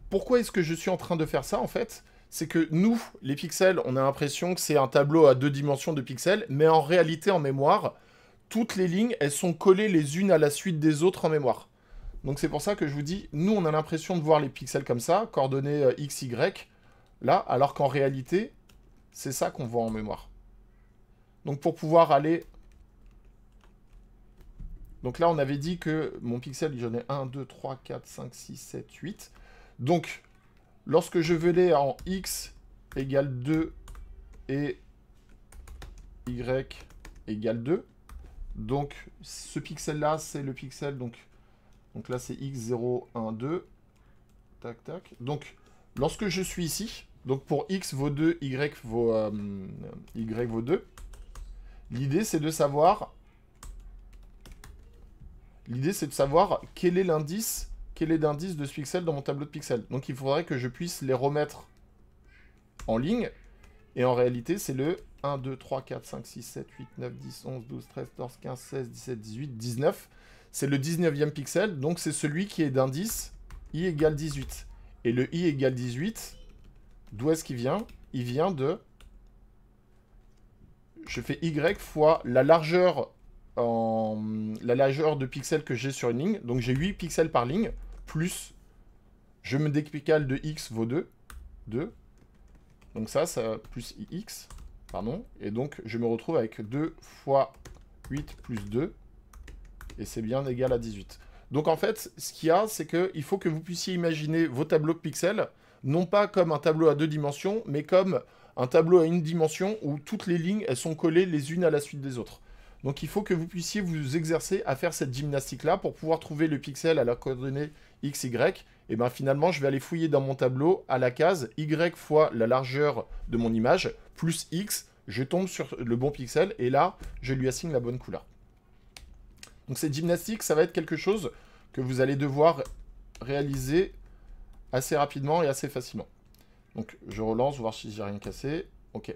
Speaker 1: Pourquoi est-ce que je suis en train de faire ça, en fait C'est que nous, les pixels, on a l'impression que c'est un tableau à deux dimensions de pixels, mais en réalité, en mémoire, toutes les lignes, elles sont collées les unes à la suite des autres en mémoire. Donc c'est pour ça que je vous dis, nous, on a l'impression de voir les pixels comme ça, coordonnées euh, x, y, là, alors qu'en réalité, c'est ça qu'on voit en mémoire. Donc pour pouvoir aller donc là, on avait dit que mon pixel, j'en ai 1, 2, 3, 4, 5, 6, 7, 8. Donc, lorsque je veux les en x égale 2 et y égale 2, donc ce pixel-là, c'est le pixel, donc, donc là, c'est x, 0, 1, 2. Tac, tac. Donc, lorsque je suis ici, donc pour x vaut 2, y vaut, euh, y vaut 2, l'idée, c'est de savoir L'idée, c'est de savoir quel est l'indice quel est l'indice de ce pixel dans mon tableau de pixels. Donc il faudrait que je puisse les remettre en ligne. Et en réalité, c'est le 1, 2, 3, 4, 5, 6, 7, 8, 9, 10, 11, 12, 13, 14, 15, 16, 17, 18, 19. C'est le 19e pixel, donc c'est celui qui est d'indice i égale 18. Et le i égale 18, d'où est-ce qu'il vient Il vient de... Je fais y fois la largeur en la largeur de pixels que j'ai sur une ligne. Donc j'ai 8 pixels par ligne, plus je me décale de x vaut 2. 2. Donc ça, ça plus x, pardon. Et donc je me retrouve avec 2 fois 8 plus 2. Et c'est bien égal à 18. Donc en fait, ce qu'il y a, c'est qu'il faut que vous puissiez imaginer vos tableaux de pixels, non pas comme un tableau à deux dimensions, mais comme un tableau à une dimension où toutes les lignes, elles sont collées les unes à la suite des autres. Donc il faut que vous puissiez vous exercer à faire cette gymnastique-là pour pouvoir trouver le pixel à la coordonnée x, y. Et bien finalement, je vais aller fouiller dans mon tableau à la case y fois la largeur de mon image, plus x, je tombe sur le bon pixel, et là, je lui assigne la bonne couleur. Donc cette gymnastique, ça va être quelque chose que vous allez devoir réaliser assez rapidement et assez facilement. Donc je relance, voir si j'ai rien cassé. Ok.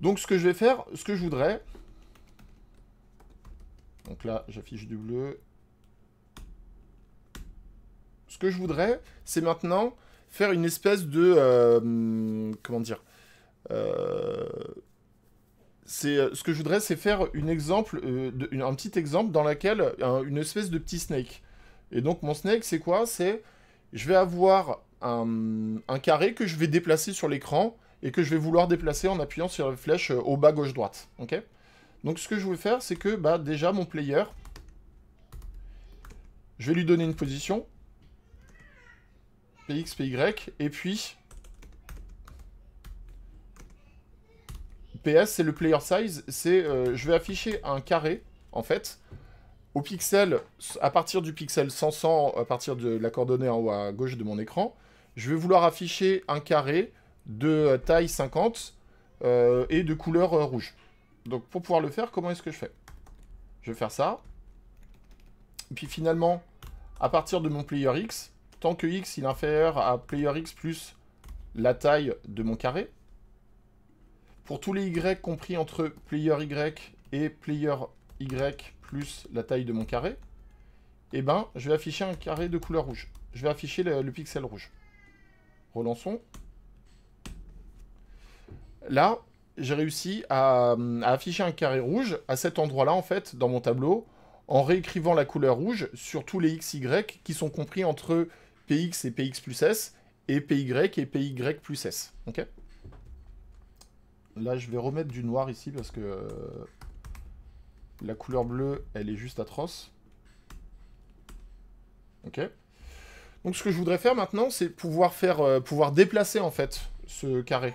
Speaker 1: Donc ce que je vais faire, ce que je voudrais, donc là, j'affiche du bleu. Ce que je voudrais, c'est maintenant faire une espèce de... Euh, comment dire euh, euh, Ce que je voudrais, c'est faire un petit exemple dans lequel... une espèce de petit snake. Et donc mon snake, c'est quoi C'est... Je vais avoir un, un, carré que je vais déplacer sur l'écran et que je vais vouloir déplacer en appuyant sur la flèche au bas gauche-droite. ok donc ce que je vais faire, c'est que bah, déjà mon player, je vais lui donner une position. PX, PY, et puis... PS, c'est le player size, c'est... Euh, je vais afficher un carré, en fait, au pixel, à partir du pixel 100, à partir de la coordonnée en haut à gauche de mon écran, je vais vouloir afficher un carré de euh, taille 50 euh, et de couleur rouge. Donc pour pouvoir le faire, comment est-ce que je fais Je vais faire ça. puis finalement, à partir de mon player X, tant que X est inférieur à player X plus la taille de mon carré, pour tous les Y compris entre player Y et player Y plus la taille de mon carré, eh ben, je vais afficher un carré de couleur rouge. Je vais afficher le pixel rouge. Relançons. Là, j'ai réussi euh, à, afficher un carré rouge à cet endroit-là, en fait, dans mon tableau, en réécrivant la couleur rouge sur tous les x, y, qui sont compris entre PX et PX plus S, et PY et PY plus S. Ok Là, je vais remettre du noir ici parce que euh, la couleur bleue, elle est juste atroce. Ok Donc, ce que je voudrais faire maintenant, c'est pouvoir, faire, euh, pouvoir déplacer, en fait, ce carré.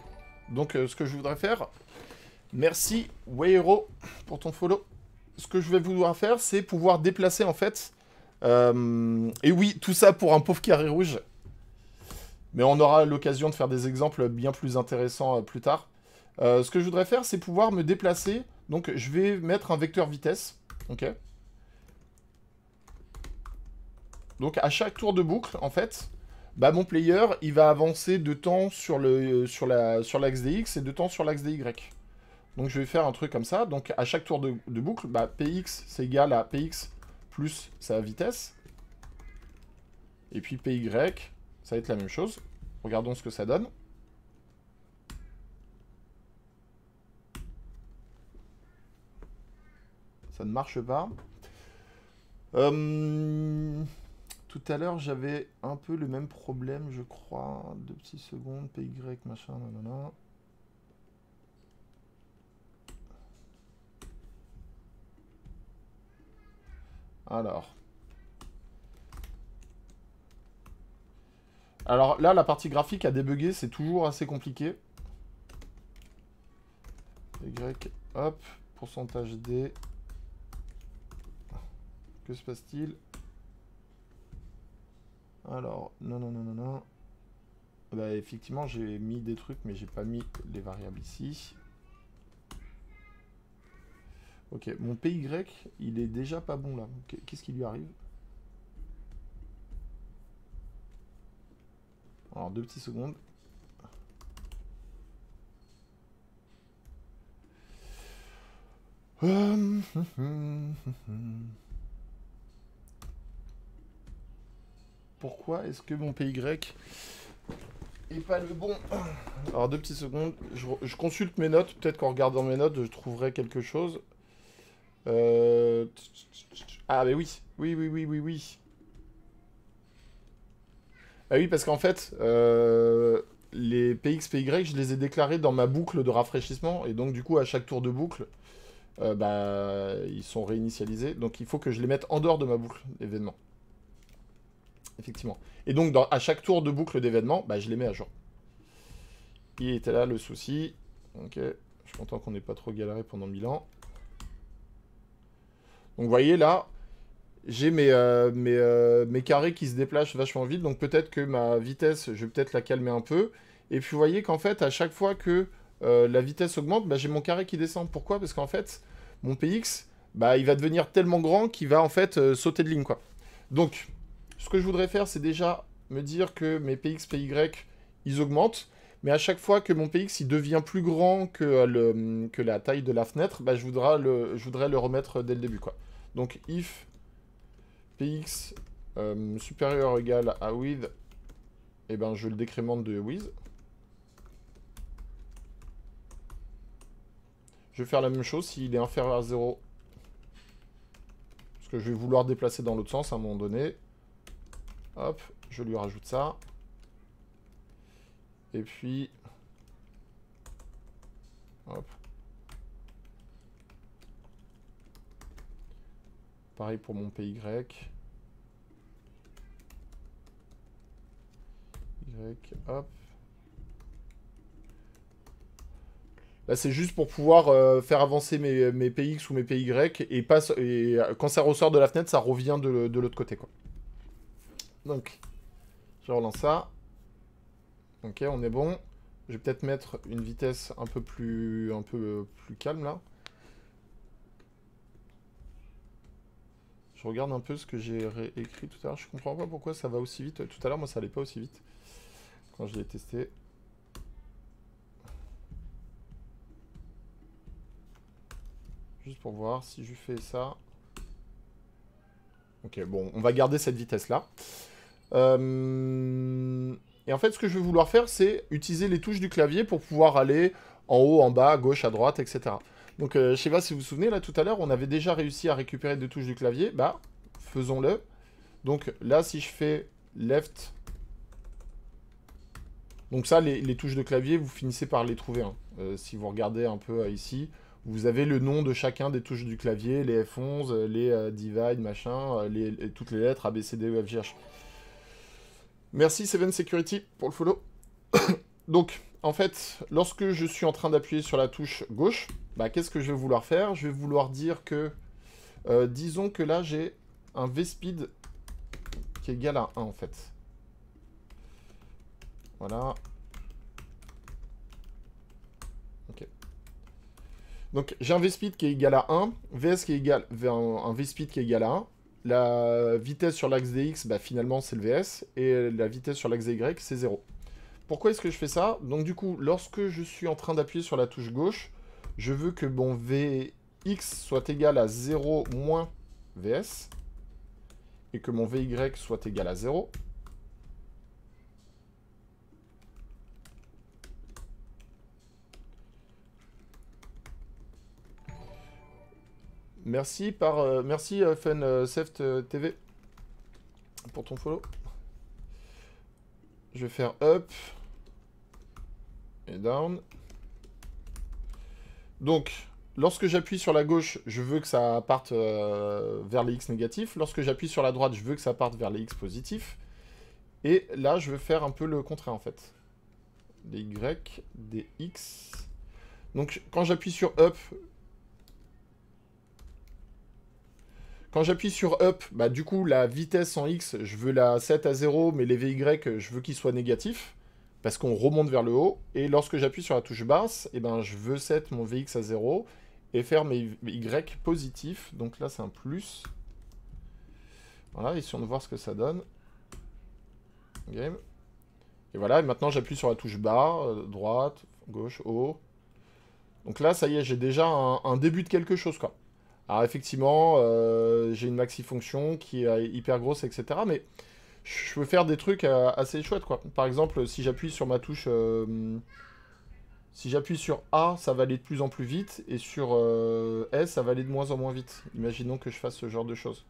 Speaker 1: Donc, euh, ce que je voudrais faire... Merci, Weiro, pour ton follow. Ce que je vais vouloir faire, c'est pouvoir déplacer, en fait... Euh, et oui, tout ça pour un pauvre carré rouge. Mais on aura l'occasion de faire des exemples bien plus intéressants euh, plus tard. ce que je voudrais faire, c'est pouvoir me déplacer. Donc, je vais mettre un vecteur vitesse. Ok. Donc à chaque tour de boucle, en fait, bah, mon player, il va avancer de temps sur l'axe sur la, sur DX et de temps sur l'axe Y. Donc je vais faire un truc comme ça. Donc à chaque tour de, boucle, bah, PX, c'est égal à PX plus sa vitesse. Et puis PY, ça va être la même chose. Regardons ce que ça donne. Ça ne marche pas. Euh, tout à l'heure, j'avais un peu le même problème, je crois. Deux petits secondes, PY, machin, nanana. Alors. Alors là, la partie graphique à débugger, c'est toujours assez compliqué. Y, hop, pourcentage D. Que se passe-t-il alors, non, non, non, non, non. Bah, effectivement, j'ai mis des trucs, mais j'ai pas mis les variables ici. Ok, mon PY, il est déjà pas bon là. Qu'est-ce qui lui arrive Alors, deux petites secondes. Hum, hum, hum, pourquoi est-ce que mon PY est pas le bon Alors deux petites secondes, je, consulte mes notes, peut-être qu'en regardant mes notes, je trouverai quelque chose. Euh, ah mais oui, oui, oui, oui, oui, oui. Ah oui, parce qu'en fait, euh, les PX, PY, je les ai déclarés dans ma boucle de rafraîchissement, et donc du coup, à chaque tour de boucle, euh, bah, ils sont réinitialisés, donc il faut que je les mette en dehors de ma boucle événement. Effectivement. Et donc, à chaque tour de boucle d'événement, bah, je les mets à jour. Il était là le souci. Ok, je suis content qu'on n'ait pas trop galéré pendant 1000 ans. Donc, vous voyez là, j'ai mes, euh, euh, mes, carrés qui se déplacent vachement vite. Donc, peut-être que ma vitesse, je vais peut-être la calmer un peu. Et puis, vous voyez qu'en fait, à chaque fois que euh, la vitesse augmente, bah, j'ai mon carré qui descend. Pourquoi Parce qu'en fait, mon PX, bah, il va devenir tellement grand qu'il va en fait sauter de ligne. quoi. Donc, ce que je voudrais faire, c'est déjà me dire que mes PX, PY, ils augmentent. Mais à chaque fois que mon PX il devient plus grand euh, que, la taille de la fenêtre, bah, je, voudrais le, remettre dès le début. Donc if PX euh, supérieur ou égal à width, eh ben, je le décrémente de width. Je vais faire la même chose s'il est inférieur à 0. Parce que je vais vouloir déplacer dans l'autre sens à un moment donné. Hop, je lui rajoute ça. Et puis... Hop. Pareil pour mon PY. Y, hop. Là, c'est juste pour pouvoir euh, faire avancer mes, mes, PX ou mes PY et, passe et quand ça ressort de la fenêtre, ça revient de, de l'autre côté, quoi. Donc, je relance ça. Ok, on est bon. Je vais peut-être mettre une vitesse un peu plus, un peu plus calme là. Je regarde un peu ce que j'ai réécrit tout à l'heure. Je comprends pas pourquoi ça va aussi vite. Tout à l'heure, moi, ça allait pas aussi vite quand je l'ai testé. Juste pour voir si je fais ça. Ok, bon, on va garder cette vitesse là. Euh, et en fait, ce que je vais vouloir faire, c'est utiliser les touches du clavier pour pouvoir aller en haut, en bas, à gauche, à droite, etc. Donc, je euh, je sais pas si vous vous souvenez, là, tout à l'heure, on avait déjà réussi à récupérer des touches du clavier. Bah, faisons-le. Donc, là, si je fais left... Donc ça, les, touches de clavier, vous finissez par les trouver. Hein. Euh, si vous regardez un peu ici, vous avez le nom de chacun des touches du clavier, les F11, les divide, machin, toutes les lettres, A, B, C, D, E, F, G, Merci Seven Security pour le follow. (coughs) Donc, en fait, lorsque je suis en train d'appuyer sur la touche gauche, bah, qu'est-ce que je vais vouloir faire Je vais vouloir dire que... Euh, disons que là, j'ai un v qui est égal à 1, en fait. Voilà. Ok. Donc, j'ai un VSpeed qui est égal à 1, VS qui est égal... un, un v qui est égal à 1. La vitesse sur l'axe DX, bah, finalement, c'est le VS. Et la vitesse sur l'axe Y, c'est 0. Pourquoi est-ce que je fais ça Donc du coup, lorsque je suis en train d'appuyer sur la touche gauche, je veux que mon VX soit égal à 0 moins VS. Et que mon VY soit égal à 0. Merci par euh, merci euh, euh, TV pour ton follow. Je vais faire up et down. Donc, lorsque j'appuie sur la gauche, je veux que ça parte vers les X négatifs. Lorsque j'appuie sur la droite, je veux que ça parte vers les X positifs. Et là, je veux faire un peu le contraire en fait. Des Y, des X. Donc, quand j'appuie sur up, Quand j'appuie sur up, bah, du coup, la vitesse en X, je veux la 7 à 0, mais les VY, je veux qu'ils soient négatifs, parce qu'on remonte vers le haut. Et lorsque j'appuie sur la touche basse, eh ben, je veux 7 mon VX à 0, et faire mes Y positifs. Donc là, c'est un plus. Voilà, on de voir ce que ça donne. Game. Et voilà, maintenant j'appuie sur la touche bas, euh, droite, gauche, haut. Donc là, ça y est, j'ai déjà un début de quelque chose, quoi. Alors effectivement, euh, j'ai une maxi fonction qui est hyper grosse, etc. Mais je peux faire des trucs euh, assez chouettes, quoi. Par exemple, si j'appuie sur ma touche... Euh, si j'appuie sur A, ça va aller de plus en plus vite, et sur S, ça va aller de moins en moins vite. Imaginons que je fasse ce genre de choses.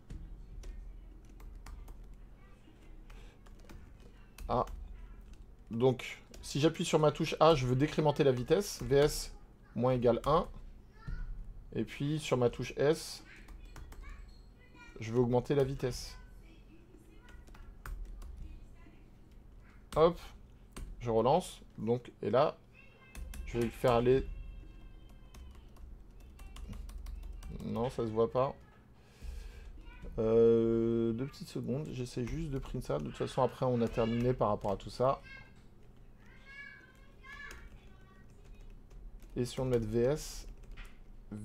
Speaker 1: Ah, Donc, si j'appuie sur ma touche A, je veux décrémenter la vitesse. VS moins égale 1. Et puis sur ma touche S, je vais augmenter la vitesse. Hop, je relance. Donc, et là, je vais faire aller... Non, ça se voit pas. Euh, deux petites secondes, j'essaie juste de print ça. De toute façon, après, on a terminé par rapport à tout ça. Et si on met VS,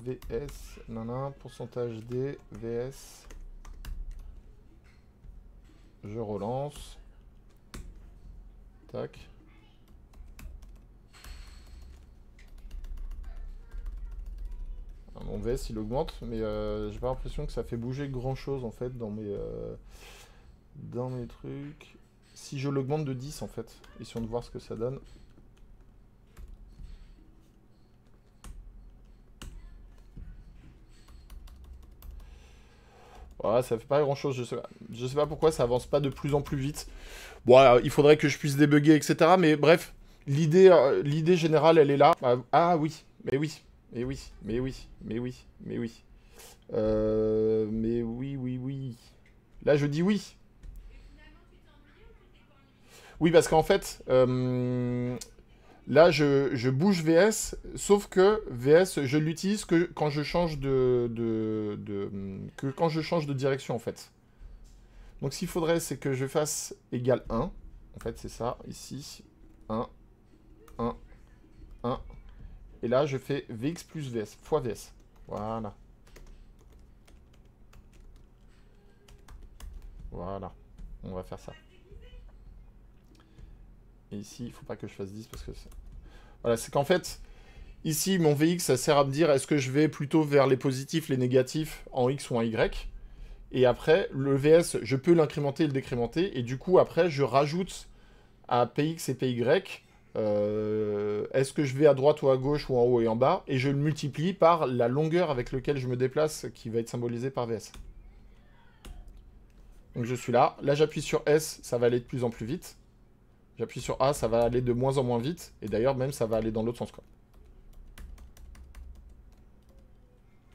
Speaker 1: VS, nan pourcentage D, VS. Je relance. Tac. Ah, mon VS il augmente, mais euh, j'ai pas l'impression que ça fait bouger grand chose en fait dans mes, euh, dans mes trucs. Si je l'augmente de 10 en fait, essayons de voir ce que ça donne. Voilà, ça fait pas grand chose, je sais pas. Je sais pas pourquoi ça avance pas de plus en plus vite. Bon, il faudrait que je puisse débugger, etc. Mais bref, euh, l'idée générale, elle est là. Ah, ah, oui, mais oui, mais oui, mais oui, mais oui, mais oui. Euh, mais oui, oui, oui. Là, je dis oui. Oui, parce qu'en fait, euh, Là, je, bouge VS, sauf que VS, je l'utilise que quand je change de, que quand je change de direction, en fait. Donc, ce qu'il faudrait, c'est que je fasse égal 1. En fait, c'est ça, ici. 1, 1, 1. Et là, je fais VX plus VS, fois VS. Voilà. Voilà. On va faire ça. Et ici, il ne faut pas que je fasse 10 parce que... Voilà, c'est qu'en fait, ici, mon VX, ça sert à me dire est-ce que je vais plutôt vers les positifs, les négatifs en X ou en Y. Et après, le VS, je peux l'incrémenter et le décrémenter. Et du coup, après, je rajoute à PX et PY, euh, est-ce que je vais à droite ou à gauche ou en haut et en bas. Et je le multiplie par la longueur avec laquelle je me déplace, qui va être symbolisée par VS. Donc je suis là. Là, j'appuie sur S, ça va aller de plus en plus vite. J'appuie sur A, ça va aller de moins en moins vite. Et d'ailleurs, même, ça va aller dans l'autre sens, quoi.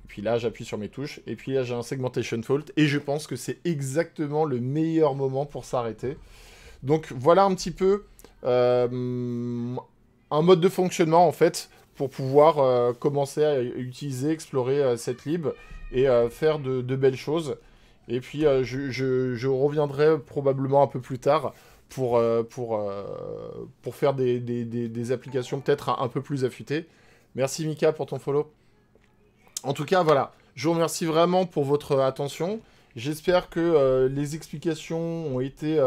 Speaker 1: Et puis là, j'appuie sur mes touches. Et puis là, j'ai un segmentation fault. Et je pense que c'est exactement le meilleur moment pour s'arrêter. Donc voilà un petit peu euh, un mode de fonctionnement, en fait, pour pouvoir euh, commencer à utiliser, explorer euh, cette lib et faire de, belles choses. Et puis, je reviendrai probablement un peu plus tard pour, euh, pour, euh, pour faire des, des, des, applications peut-être un peu plus affûtées. Merci Mika pour ton follow. En tout cas, voilà. Je vous remercie vraiment pour votre attention. J'espère que euh, les explications ont été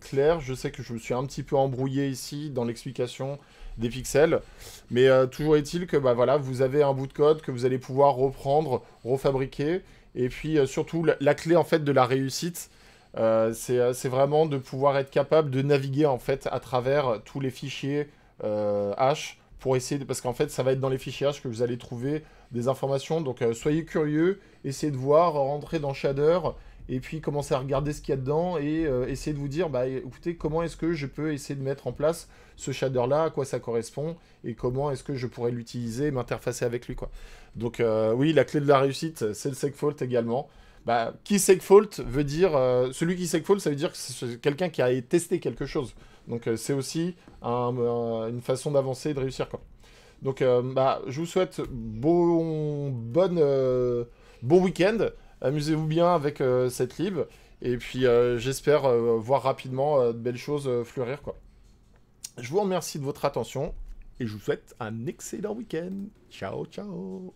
Speaker 1: claires. Je sais que je me suis un petit peu embrouillé ici dans l'explication des pixels. Mais toujours est-il que bah, voilà, vous avez un bout de code que vous allez pouvoir reprendre, refabriquer. Et puis surtout, la, la, clé en fait de la réussite, euh, euh, c'est vraiment de pouvoir être capable de naviguer en fait à travers euh, tous les fichiers H pour essayer parce qu'en fait ça va être dans les fichiers H que vous allez trouver des informations donc soyez curieux essayez de voir rentrez dans Shader et puis commencer à regarder ce qu'il y a dedans et essayer de vous dire bah écoutez comment est-ce que je peux essayer de mettre en place ce shader là à quoi ça correspond et comment est-ce que je pourrais l'utiliser m'interfacer avec lui quoi donc oui la clé de la réussite c'est le segfault également bah, qui que fault veut dire euh, celui qui que fault, ça veut dire que c'est quelqu'un qui a testé quelque chose. Donc euh, c'est aussi une façon d'avancer et de réussir quoi. Donc euh, bah, je vous souhaite bon bonne, bon week-end. Amusez-vous bien avec cette livre et puis j'espère voir rapidement de belles choses fleurir quoi. Je vous remercie de votre attention et je vous souhaite un excellent week-end. Ciao ciao.